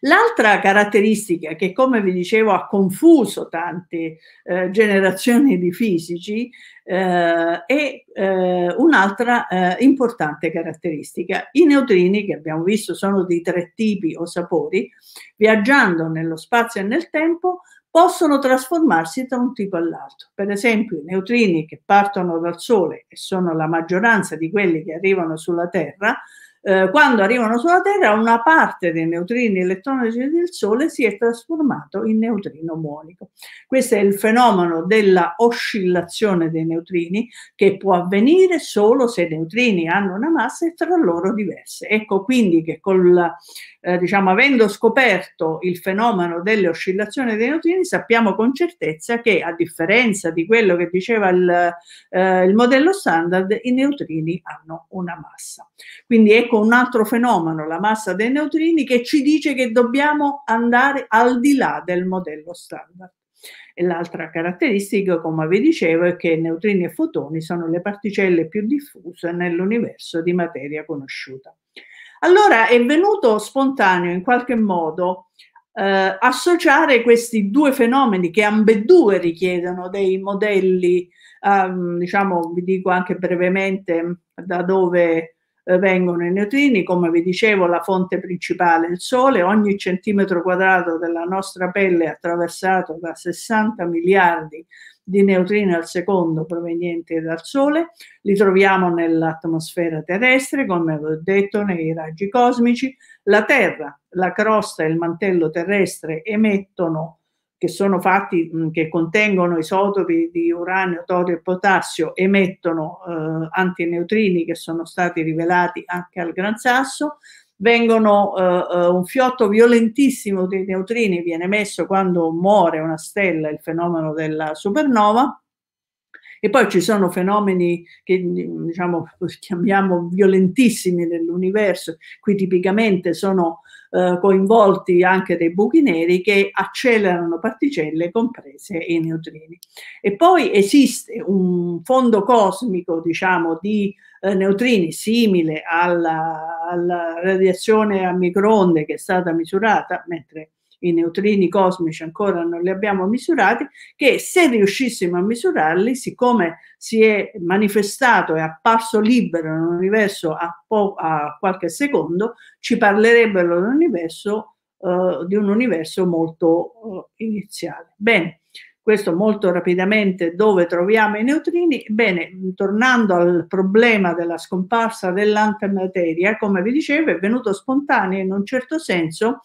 L'altra caratteristica che, come vi dicevo, ha confuso tante eh, generazioni di fisici eh, è eh, un'altra eh, importante caratteristica. I neutrini, che abbiamo visto sono di tre tipi o sapori, viaggiando nello spazio e nel tempo, possono trasformarsi da un tipo all'altro. Per esempio, i neutrini che partono dal Sole e sono la maggioranza di quelli che arrivano sulla Terra, eh, quando arrivano sulla Terra una parte dei neutrini elettronici del Sole si è trasformato in neutrino muonico. Questo è il fenomeno della oscillazione dei neutrini che può avvenire solo se i neutrini hanno una massa e tra loro diverse. Ecco quindi che col, eh, diciamo, avendo scoperto il fenomeno delle oscillazioni dei neutrini sappiamo con certezza che a differenza di quello che diceva il, eh, il modello standard i neutrini hanno una massa. Quindi ecco ecco un altro fenomeno, la massa dei neutrini, che ci dice che dobbiamo andare al di là del modello standard. E l'altra caratteristica, come vi dicevo, è che neutrini e fotoni sono le particelle più diffuse nell'universo di materia conosciuta. Allora è venuto spontaneo in qualche modo eh, associare questi due fenomeni che ambedue richiedono dei modelli, ehm, diciamo, vi dico anche brevemente da dove eh, vengono i neutrini, come vi dicevo la fonte principale è il Sole, ogni centimetro quadrato della nostra pelle è attraversato da 60 miliardi di neutrini al secondo provenienti dal Sole, li troviamo nell'atmosfera terrestre, come vi ho detto, nei raggi cosmici, la Terra, la crosta e il mantello terrestre emettono che sono fatti, mm, che contengono isotopi di uranio, torio e potassio, emettono eh, antineutrini che sono stati rivelati anche al Gran Sasso, vengono eh, eh un fiotto violentissimo di neutrini viene emesso quando muore una stella, il fenomeno della supernova, e poi ci sono fenomeni che diciamo, chiamiamo violentissimi nell'universo, qui tipicamente sono eh, coinvolti anche dei buchi neri che accelerano particelle comprese i neutrini. E poi esiste un fondo cosmico, diciamo, di eh, neutrini simile alla, alla radiazione a microonde che è stata misurata, mentre i neutrini cosmici ancora non li abbiamo misurati, che se riuscissimo a misurarli, siccome si è manifestato e apparso libero nell'universo a, po- a qualche secondo, ci parlerebbero dell'universo, eh, di un universo molto eh, iniziale. Bene, questo molto rapidamente dove troviamo i neutrini. Bene, tornando al problema della scomparsa dell'antimateria, come vi dicevo, è venuto spontaneo in un certo senso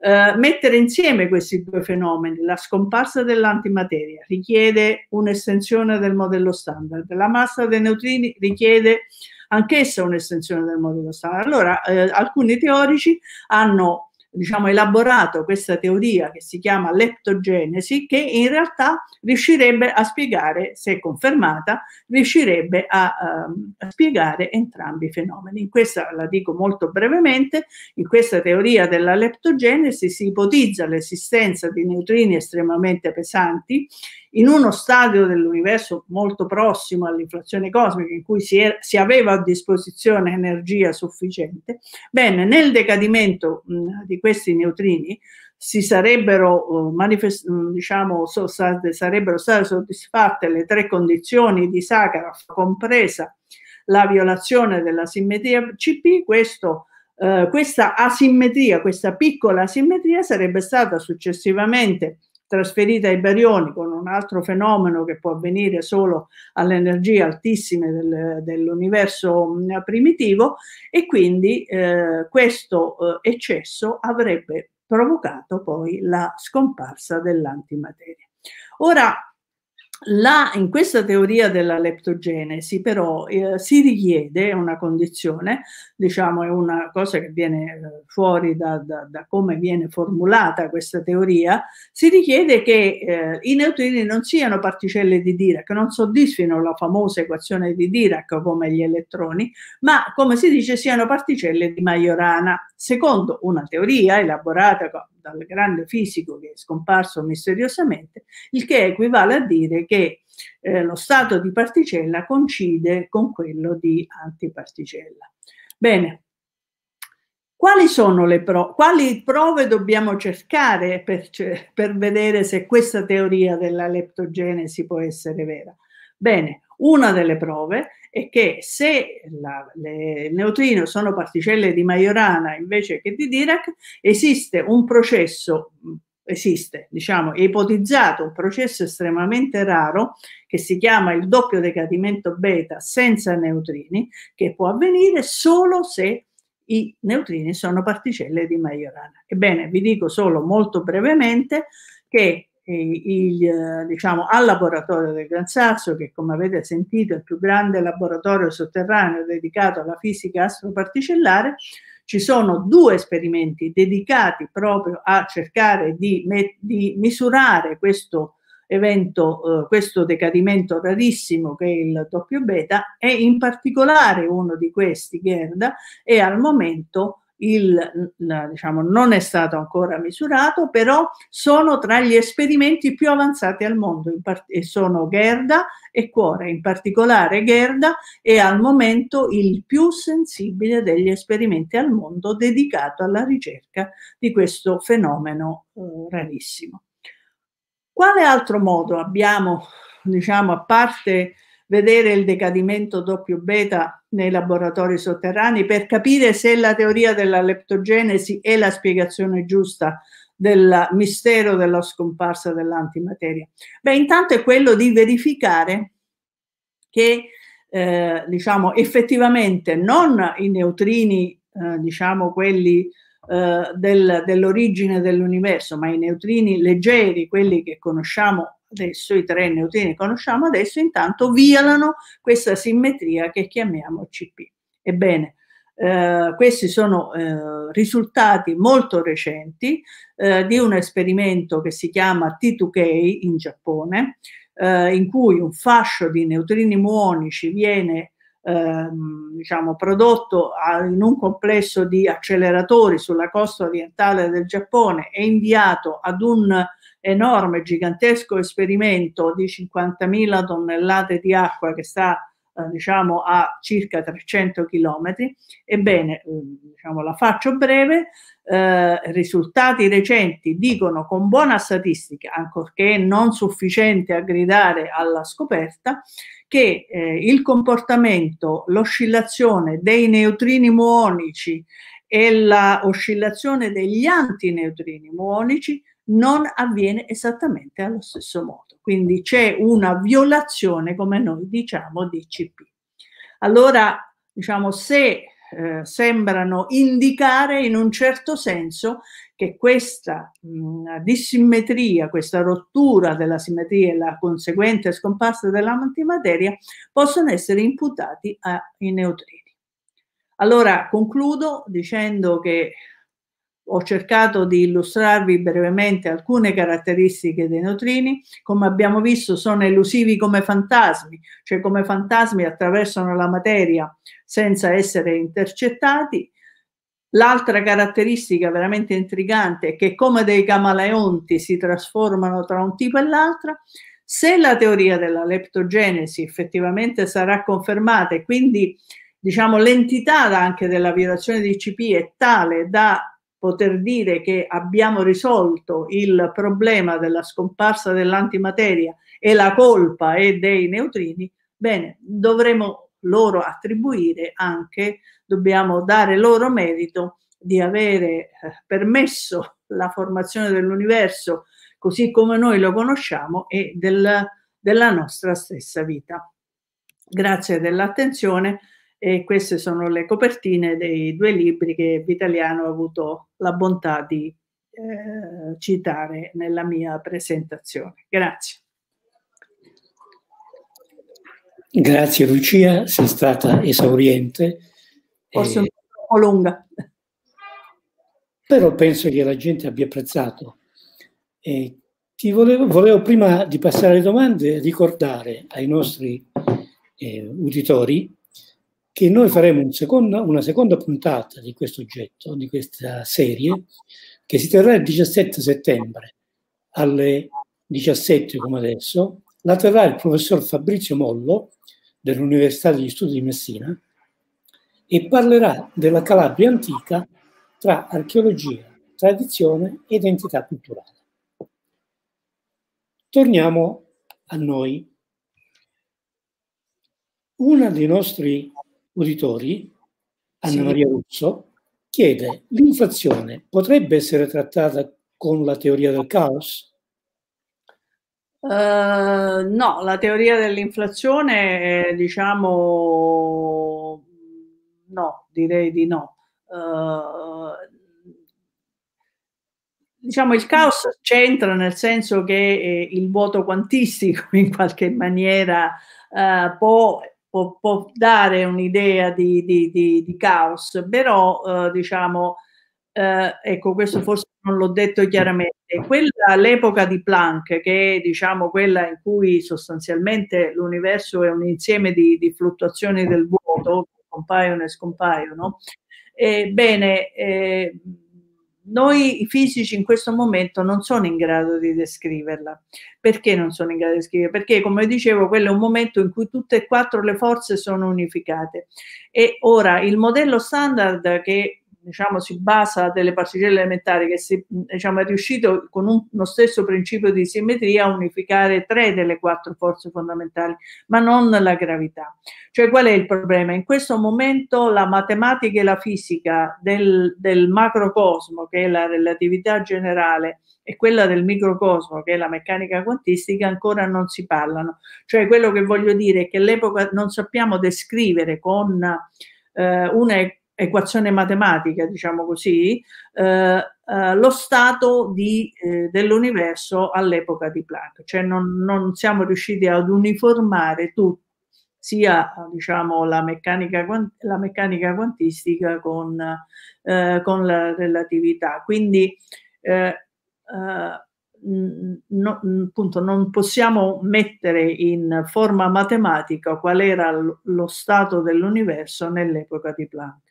eh, mettere insieme questi due fenomeni, la scomparsa dell'antimateria richiede un'estensione del modello standard, la massa dei neutrini richiede anch'essa un'estensione del modello standard. Allora, eh, alcuni teorici hanno diciamo, elaborato questa teoria che si chiama leptogenesi, che in realtà riuscirebbe a spiegare, se confermata, riuscirebbe a, ehm, a spiegare entrambi i fenomeni. In questa, la dico molto brevemente, in questa teoria della leptogenesi si ipotizza l'esistenza di neutrini estremamente pesanti in uno stadio dell'universo molto prossimo all'inflazione cosmica in cui si, era, si aveva a disposizione energia sufficiente, bene, nel decadimento mh, di questi neutrini si sarebbero, uh, manifest- diciamo, so, state, sarebbero state soddisfatte le tre condizioni di Sakharov, compresa la violazione della simmetria CP, questo, eh, questa asimmetria, questa piccola asimmetria sarebbe stata successivamente trasferita ai barioni con un altro fenomeno che può avvenire solo alle energie altissime del, dell'universo mm, primitivo e quindi eh, questo eh, eccesso avrebbe provocato poi la scomparsa dell'antimateria. Ora Là, in questa teoria della leptogenesi però eh, si richiede una condizione, diciamo è una cosa che viene eh, fuori da, da, da come viene formulata questa teoria, si richiede che eh, i neutrini non siano particelle di Dirac, non soddisfino la famosa equazione di Dirac come gli elettroni, ma come si dice siano particelle di Majorana, secondo una teoria elaborata dal grande fisico che è scomparso misteriosamente, il che equivale a dire che eh, lo stato di particella coincide con quello di antiparticella. Bene, quali sono le pro quali prove dobbiamo cercare per, per, vedere se questa teoria della leptogenesi può essere vera? Bene, una delle prove è è che se la, le neutrino sono particelle di Majorana invece che di Dirac, esiste un processo, mm, esiste, diciamo, è ipotizzato un processo estremamente raro che si chiama il doppio decadimento beta senza neutrini, che può avvenire solo se i neutrini sono particelle di Majorana. Ebbene, vi dico solo molto brevemente che il, diciamo, al laboratorio del Gran Sasso, che come avete sentito è il più grande laboratorio sotterraneo dedicato alla fisica astroparticellare, ci sono due esperimenti dedicati proprio a cercare di, di misurare questo evento, eh, questo decadimento rarissimo che è il doppio beta e in particolare uno di questi, Gerda, è al momento il, diciamo, non è stato ancora misurato, però sono tra gli esperimenti più avanzati al mondo e sono Gerda e Cuore, in particolare Gerda è al momento il più sensibile degli esperimenti al mondo dedicato alla ricerca di questo fenomeno eh, rarissimo. Quale altro modo abbiamo, diciamo, a parte vedere il decadimento doppio beta nei laboratori sotterranei per capire se la teoria della leptogenesi è la spiegazione giusta del mistero della scomparsa dell'antimateria? Beh, intanto è quello di verificare che eh, diciamo effettivamente non i neutrini, eh, diciamo quelli eh, del, dell'origine dell'universo, ma i neutrini leggeri, quelli che conosciamo adesso, i tre neutrini conosciamo adesso, intanto violano questa simmetria che chiamiamo CP. Ebbene, eh, questi sono eh, risultati molto recenti eh, di un esperimento che si chiama T2K in Giappone, eh, in cui un fascio di neutrini muonici viene ehm, diciamo, prodotto in un complesso di acceleratori sulla costa orientale del Giappone e inviato ad un enorme, gigantesco esperimento di 50.000 tonnellate di acqua che sta eh, diciamo a circa 300 km. Ebbene, mm, diciamo, la faccio breve, eh, risultati recenti dicono con buona statistica, ancorché non sufficiente a gridare alla scoperta, che eh, il comportamento, l'oscillazione dei neutrini muonici e l'oscillazione degli antineutrini muonici non avviene esattamente allo stesso modo. Quindi c'è una violazione, come noi diciamo, di CP. Allora, diciamo, se eh, sembrano indicare in un certo senso che questa mh, mm, dissimmetria, questa rottura della simmetria e la conseguente scomparsa dell'antimateria possono essere imputati ai neutrini. Allora concludo dicendo che ho cercato di illustrarvi brevemente alcune caratteristiche dei neutrini. Come abbiamo visto, sono elusivi come fantasmi, cioè come fantasmi attraversano la materia senza essere intercettati. L'altra caratteristica veramente intrigante è che come dei camaleonti si trasformano tra un tipo e l'altro. Se la teoria della leptogenesi effettivamente sarà confermata e quindi diciamo, l'entità anche della violazione di CP è tale da poter dire che abbiamo risolto il problema della scomparsa dell'antimateria e la colpa è dei neutrini, bene, dovremo loro attribuire anche, dobbiamo dare loro merito di avere eh, permesso la formazione dell'universo così come noi lo conosciamo e del, della nostra stessa vita. Grazie dell'attenzione e queste sono le copertine dei due libri che Vitaliano ha avuto la bontà di eh, citare nella mia presentazione. Grazie. Grazie Lucia, sei stata esauriente. Forse un eh, po' lunga. Però penso che la gente abbia apprezzato. E ti volevo, volevo, prima di passare alle domande ricordare ai nostri eh, uditori che noi faremo un secondo, una seconda puntata di questo oggetto, di questa serie, che si terrà il 17 settembre alle 17 come adesso, la terrà il professor Fabrizio Mollo dell'Università degli Studi di Messina e parlerà della Calabria antica tra archeologia, tradizione e identità culturale. Torniamo a noi. Uno dei nostri uditori, Anna Maria Russo, chiede l'inflazione potrebbe essere trattata con la teoria del caos? Uh, no, la teoria dell'inflazione, diciamo, no, direi di no. Uh, diciamo, il caos c'entra nel senso che eh, il vuoto quantistico in qualche maniera eh, può può, può dare un'idea di, di, di, di, caos, però eh, diciamo, eh, ecco questo forse non l'ho detto chiaramente, quella, l'epoca di Planck, che è diciamo, quella in cui sostanzialmente l'universo è un insieme di, fluttuazioni del vuoto, compaiono e scompaiono, Ebbene, eh, noi fisici in questo momento non sono in grado di descriverla. Perché non sono in grado di descriverla? Perché, come dicevo, quello è un momento in cui tutte e quattro le forze sono unificate. E ora il modello standard che diciamo, si basa delle particelle elementari che si, diciamo, è riuscito con un, uno stesso principio di simmetria a unificare tre delle quattro forze fondamentali, ma non la gravità. Cioè qual è il problema? In questo momento la matematica e la fisica del, del macrocosmo, che è la relatività generale, e quella del microcosmo, che è la meccanica quantistica, ancora non si parlano. Cioè quello che voglio dire è che l'epoca non sappiamo descrivere con eh, una equazione matematica, diciamo così, eh, eh, lo stato di, eh, dell'universo all'epoca di Planck, cioè non, non, siamo riusciti ad uniformare tutto, sia diciamo, la, meccanica, la meccanica quantistica con, eh, con la relatività. Quindi eh, eh, No, appunto, non possiamo mettere in forma matematica qual era lo stato dell'universo nell'epoca di Planck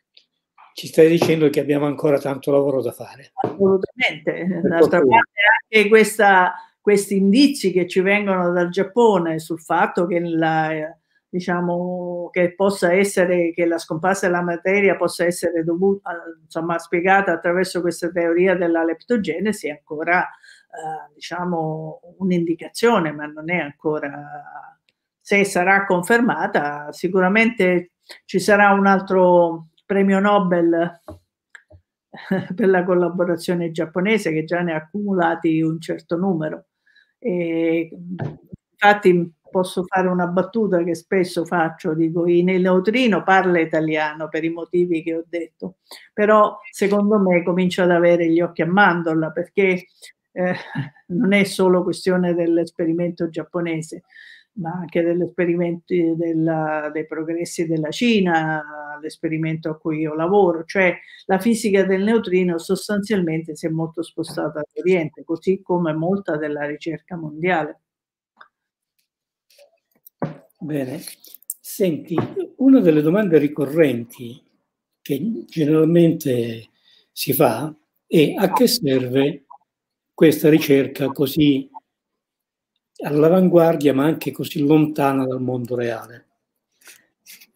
ci stai dicendo che abbiamo ancora tanto lavoro da fare. Assolutamente, d'altra parte anche questa, questi indizi che ci vengono dal Giappone sul fatto che, la, diciamo, che, essere, che la, scomparsa della materia possa essere dovuta, insomma, spiegata attraverso questa teoria della leptogenesi è ancora eh, diciamo, un'indicazione, ma non è ancora... Se sarà confermata, sicuramente ci sarà un altro premio Nobel eh, per la collaborazione giapponese che già ne ha accumulati un certo numero. E, infatti posso fare una battuta che spesso faccio, dico Ine Neutrino parla italiano per i motivi che ho detto, però secondo me comincia ad avere gli occhi a mandorla perché eh, non è solo questione dell'esperimento giapponese, ma anche degli esperimenti della, dei progressi della Cina, l'esperimento a cui io lavoro, cioè la fisica del neutrino sostanzialmente si è molto spostata all'Oriente, così come molta della ricerca mondiale. Bene, senti, una delle domande ricorrenti che generalmente si fa è a che serve questa ricerca così all'avanguardia ma anche così lontana dal mondo reale.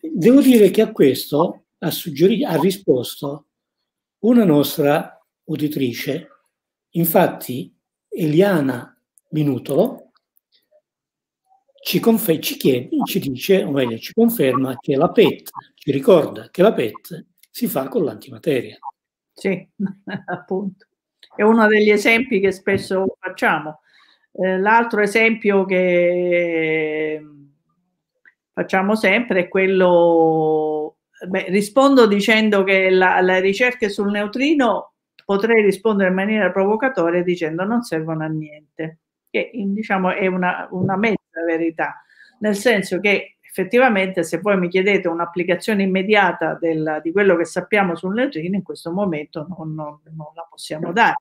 Devo dire che a questo ha, suggerito, ha risposto una nostra uditrice, infatti Eliana Minutolo, ci, confer- ci chiede, ci dice, o meglio, ci conferma che la PET, ci ricorda che la PET si fa con l'antimateria. Sì, appunto. È uno degli esempi che spesso facciamo eh, l'altro esempio che ehm, facciamo sempre è quello, beh, rispondo dicendo che la, le ricerche sul neutrino potrei rispondere in maniera provocatoria dicendo non servono a niente, che diciamo è una, una mezza verità, nel senso che effettivamente se voi mi chiedete un'applicazione immediata del, di quello che sappiamo sul neutrino, in questo momento non, non, non la possiamo dare.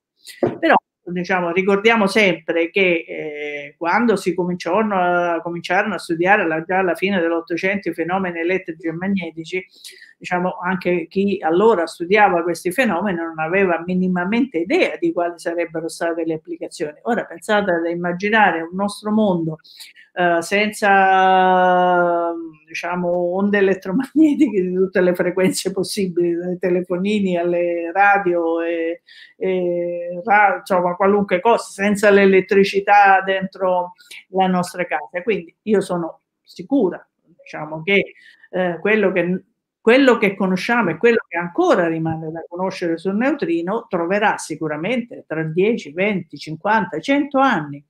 Però diciamo, ricordiamo sempre che eh, quando si cominciarono a, cominciarono a studiare alla, già alla fine dell'Ottocento i fenomeni elettrici e magnetici, diciamo, anche chi allora studiava questi fenomeni non aveva minimamente idea di quali sarebbero state le applicazioni. Ora pensate ad immaginare un nostro mondo eh, senza diciamo, onde elettromagnetiche di tutte le frequenze possibili, dai telefonini alle radio, e, e ra, insomma qualunque cosa, senza l'elettricità dentro la nostra casa. Quindi io sono sicura diciamo, che eh, quello che quello che conosciamo e quello che ancora rimane da conoscere sul neutrino troverà sicuramente tra 10, 20, 50, 100 anni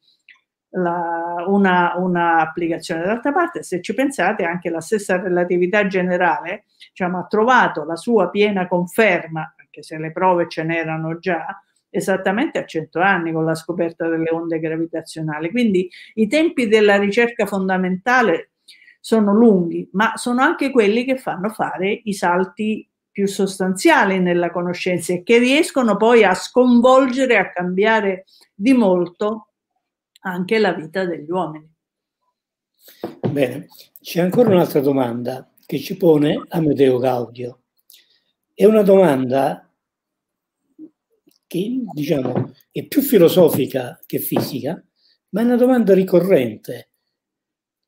la, una, una, applicazione. D'altra parte, se ci pensate, anche la stessa relatività generale diciamo, ha trovato la sua piena conferma, anche se le prove ce n'erano già, esattamente a 100 anni con la scoperta delle onde gravitazionali. Quindi i tempi della ricerca fondamentale sono lunghi, ma sono anche quelli che fanno fare i salti più sostanziali nella conoscenza e che riescono poi a sconvolgere, a cambiare di molto anche la vita degli uomini. Bene, c'è ancora un'altra domanda che ci pone Amedeo Gaudio. È una domanda che diciamo è più filosofica che fisica, ma è una domanda ricorrente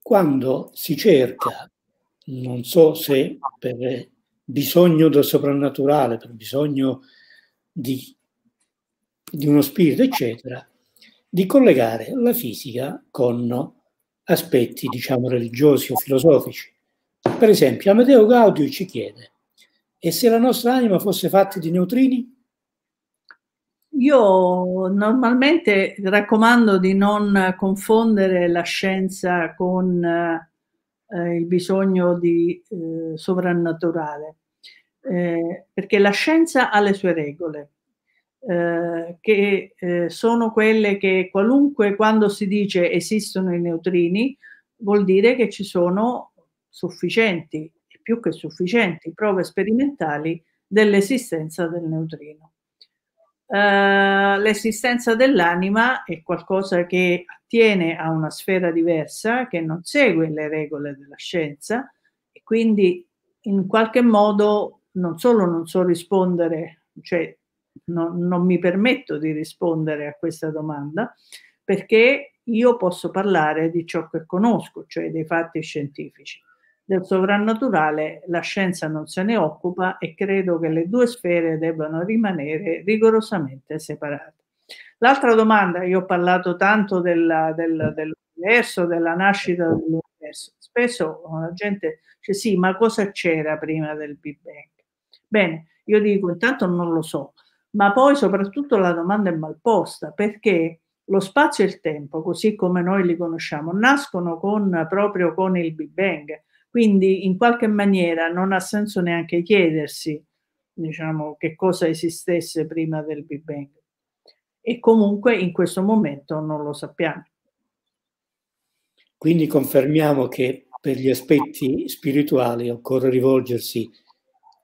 quando si cerca, non so se per bisogno del soprannaturale, per bisogno di, di uno spirito, eccetera, di collegare la fisica con aspetti, diciamo, religiosi o filosofici. Per esempio, Amedeo Gaudio ci chiede, e se la nostra anima fosse fatta di neutrini? Io normalmente raccomando di non confondere la scienza con eh, il bisogno di eh, sovrannaturale, eh, perché la scienza ha le sue regole, eh, che eh, sono quelle che qualunque quando si dice esistono i neutrini, vuol dire che ci sono sufficienti, più che sufficienti, prove sperimentali dell'esistenza del neutrino. Eh, l'esistenza dell'anima è qualcosa che attiene a una sfera diversa, che non segue le regole della scienza e quindi in qualche modo non solo non so rispondere, cioè no, non mi permetto di rispondere a questa domanda, perché io posso parlare di ciò che conosco, cioè dei fatti scientifici. Del sovrannaturale la scienza non se ne occupa e credo che le due sfere debbano rimanere rigorosamente separate. L'altra domanda, io ho parlato tanto della, della, dell'universo, della nascita dell'universo, spesso eh, la gente dice sì, ma cosa c'era prima del Big Bang? Bene, io dico intanto non lo so, ma poi soprattutto la domanda è mal posta perché lo spazio e il tempo, così come noi li conosciamo, nascono con, proprio con il Big Bang. Quindi in qualche maniera non ha senso neanche chiedersi diciamo, che cosa esistesse prima del Big Bang. E comunque in questo momento non lo sappiamo. Quindi confermiamo che per gli aspetti spirituali occorre rivolgersi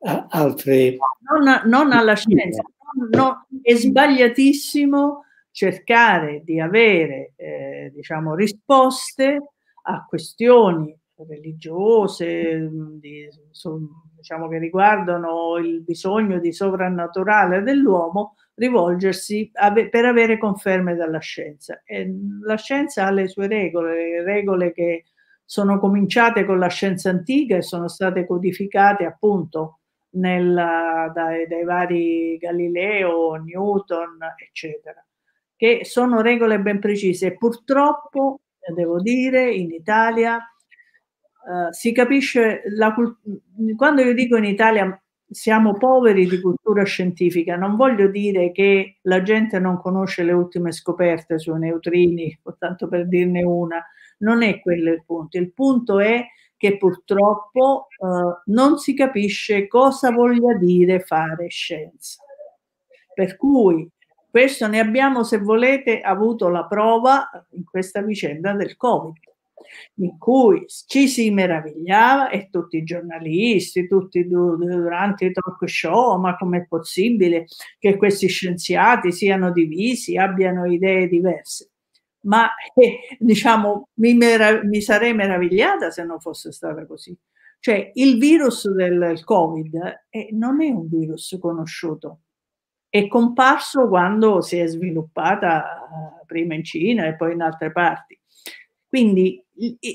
a altre... Non, a, non alla scienza. No, è sbagliatissimo cercare di avere eh, diciamo, risposte a questioni religiose, di, diciamo che riguardano il bisogno di sovrannaturale dell'uomo, rivolgersi per avere conferme dalla scienza. E la scienza ha le sue regole, le regole che sono cominciate con la scienza antica e sono state codificate appunto nella, dai, dai vari Galileo, Newton, eccetera, che sono regole ben precise. Purtroppo, devo dire, in Italia eh, si capisce, la cult- quando io dico in Italia siamo poveri di cultura scientifica, non voglio dire che la gente non conosce le ultime scoperte sui neutrini, o tanto per dirne una, non è quello il punto, il punto è che purtroppo uh, non si capisce cosa voglia dire fare scienza. Per cui questo ne abbiamo, se volete, avuto la prova in questa vicenda del Covid in cui ci si meravigliava e tutti i giornalisti, tutti durante i talk show, ma com'è possibile che questi scienziati siano divisi, abbiano idee diverse? Ma eh, diciamo, mi, merav- mi sarei meravigliata se non fosse stata così. Cioè, il virus del Covid eh, non è un virus conosciuto, è comparso quando si è sviluppata eh, prima in Cina e poi in altre parti. Quindi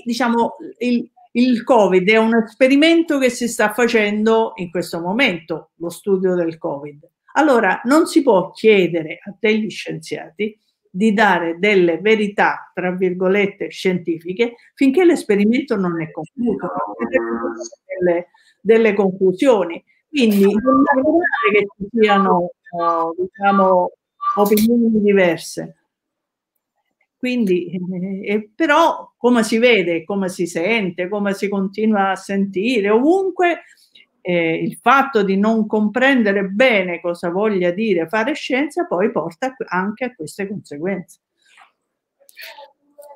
diciamo, il, il Covid è un esperimento che si sta facendo in questo momento, lo studio del Covid. Allora non si può chiedere a degli scienziati di dare delle verità, tra virgolette, scientifiche, finché l'esperimento non è concluso, delle, delle conclusioni. Quindi non è che ci siano, eh, diciamo, opinioni diverse. Quindi, eh, eh, però come si vede, come si sente, come si continua a sentire, ovunque eh, il fatto di non comprendere bene cosa voglia dire fare scienza poi porta anche a queste conseguenze.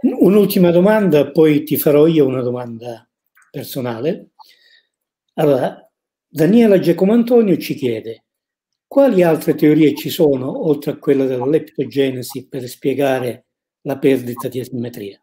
Un'ultima domanda, poi ti farò io una domanda personale. Allora, Daniela Giacomantonio ci chiede quali altre teorie ci sono oltre a quella della leptogenesi per spiegare la perdita di asimmetria.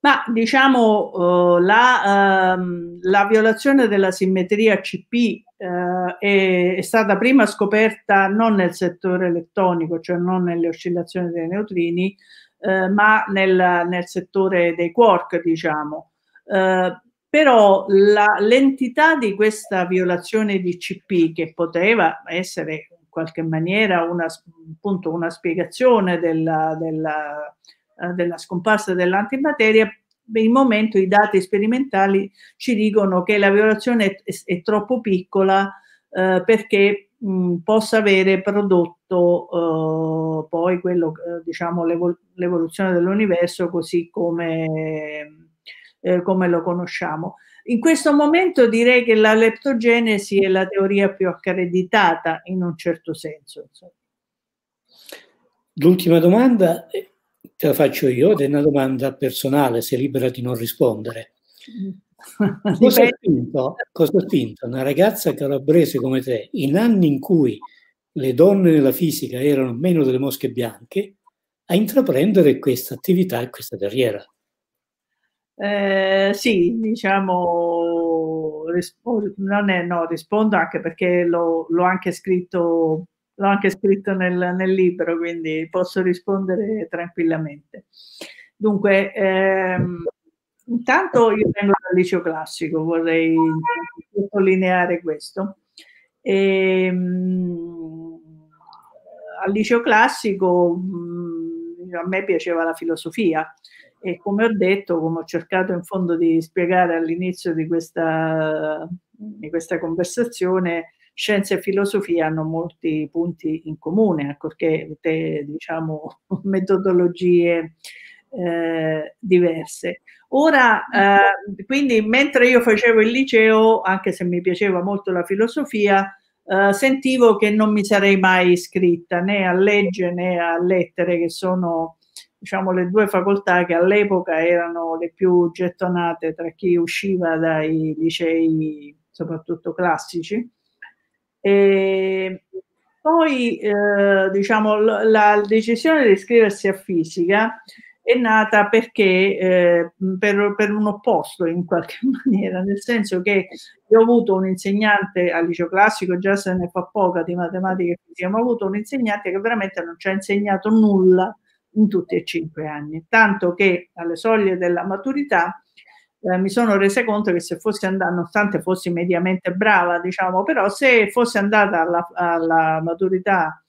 Ma diciamo eh, la, ehm, la, violazione della simmetria CP eh, è, è, stata prima scoperta non nel settore elettronico, cioè non nelle oscillazioni dei neutrini, eh, ma nel, nel, settore dei quark, diciamo. Eh, però l'entità di questa violazione di CP, che poteva essere qualche maniera una, appunto una spiegazione della, della, eh, della scomparsa dell'antimateria, per il momento i dati sperimentali ci dicono che la violazione è, è troppo piccola eh, perché mh, mm, possa avere prodotto eh, poi quello, eh, diciamo, l'evol- l'evoluzione dell'universo così come, eh, come lo conosciamo. In questo momento direi che la leptogenesi è la teoria più accreditata in un certo senso. L'ultima domanda eh, te la faccio io, ed è una domanda personale, sei libera di non rispondere. Mm. Cosa ha spinto una ragazza calabrese come te, in anni in cui le donne nella fisica erano meno delle mosche bianche, a intraprendere questa attività e questa carriera? Eh, sì, diciamo, rispondo, oh, non è, no, rispondo anche perché l'ho, l'ho anche scritto, l'ho anche scritto nel, nel, libro, quindi posso rispondere tranquillamente. Dunque, ehm, intanto io vengo dal liceo classico, vorrei sottolineare questo. E, ehm, mh, al liceo classico mh, mm, a me piaceva la filosofia, e come ho detto, come ho cercato in fondo di spiegare all'inizio di questa, di questa conversazione, scienza e filosofia hanno molti punti in comune, ancorché ecco, te, diciamo metodologie eh, diverse. Ora, eh, quindi, mentre io facevo il liceo, anche se mi piaceva molto la filosofia, eh, sentivo che non mi sarei mai iscritta né a legge né a lettere, che sono diciamo, le due facoltà che all'epoca erano le più gettonate tra chi usciva dai licei, soprattutto classici. E poi eh, diciamo, la decisione di iscriversi a fisica è nata perché eh, per, per, un opposto in qualche maniera, nel senso che io ho avuto un insegnante al liceo classico, già se ne fa poca di matematica e fisica, ma ho avuto un insegnante che veramente non ci ha insegnato nulla in tutti e cinque anni, tanto che alle soglie della maturità eh, mi sono resa conto che se fossi andata, nonostante fossi mediamente brava, diciamo, però se fossi andata alla, alla maturità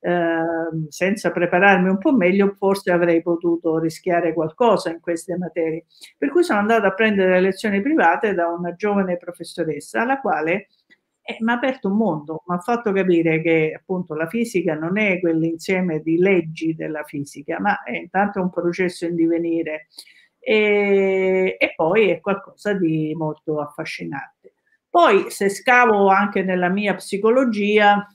eh, senza prepararmi un po' meglio, forse avrei potuto rischiare qualcosa in queste materie. Per cui sono andata a prendere lezioni private da una giovane professoressa, alla quale eh, mi ha aperto un mondo, mi ha fatto capire che appunto la fisica non è quell'insieme di leggi della fisica, ma è intanto un processo in divenire e, e poi è qualcosa di molto affascinante. Poi se scavo anche nella mia psicologia,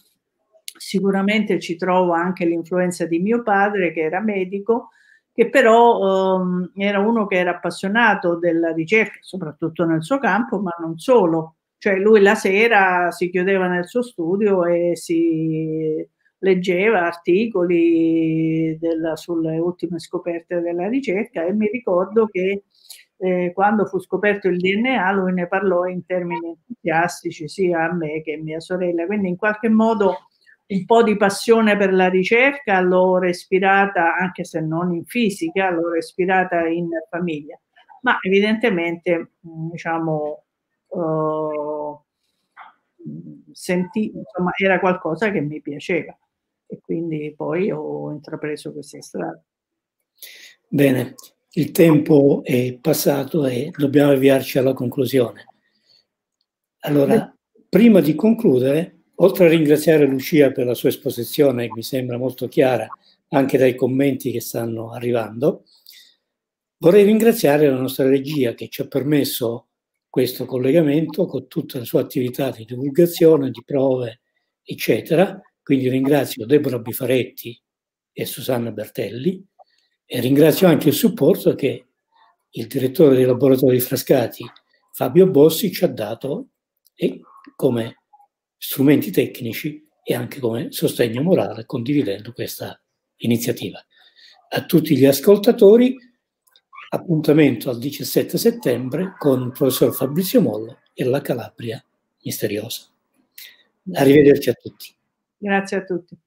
sicuramente ci trovo anche l'influenza di mio padre che era medico, che però ehm, era uno che era appassionato della ricerca, soprattutto nel suo campo, ma non solo cioè lui la sera si chiudeva nel suo studio e si leggeva articoli della, sulle ultime scoperte della ricerca e mi ricordo che eh, quando fu scoperto il DNA lui ne parlò in termini entusiastici sia a me che a mia sorella, quindi in qualche modo un po' di passione per la ricerca l'ho respirata, anche se non in fisica, l'ho respirata in famiglia, ma evidentemente mm, diciamo, Ehm, sentì, insomma, era qualcosa che mi piaceva e quindi poi ho intrapreso questa strada. Bene, il tempo è passato e dobbiamo avviarci alla conclusione. Allora, Beh. prima di concludere, oltre a ringraziare Lucia per la sua esposizione, che mi sembra molto chiara anche dai commenti che stanno arrivando, vorrei ringraziare la nostra regia che ci ha permesso questo collegamento con tutta la sua attività di divulgazione, di prove, eccetera. Quindi ringrazio Deborah Bifaretti e Susanna Bertelli e ringrazio anche il supporto che il direttore dei laboratori Frascati, Fabio Bossi, ci ha dato e come strumenti tecnici e anche come sostegno morale condividendo questa iniziativa. A tutti gli ascoltatori Appuntamento al 17 settembre con il professor Fabrizio Molla e la Calabria misteriosa. Arrivederci a tutti. Grazie a tutti.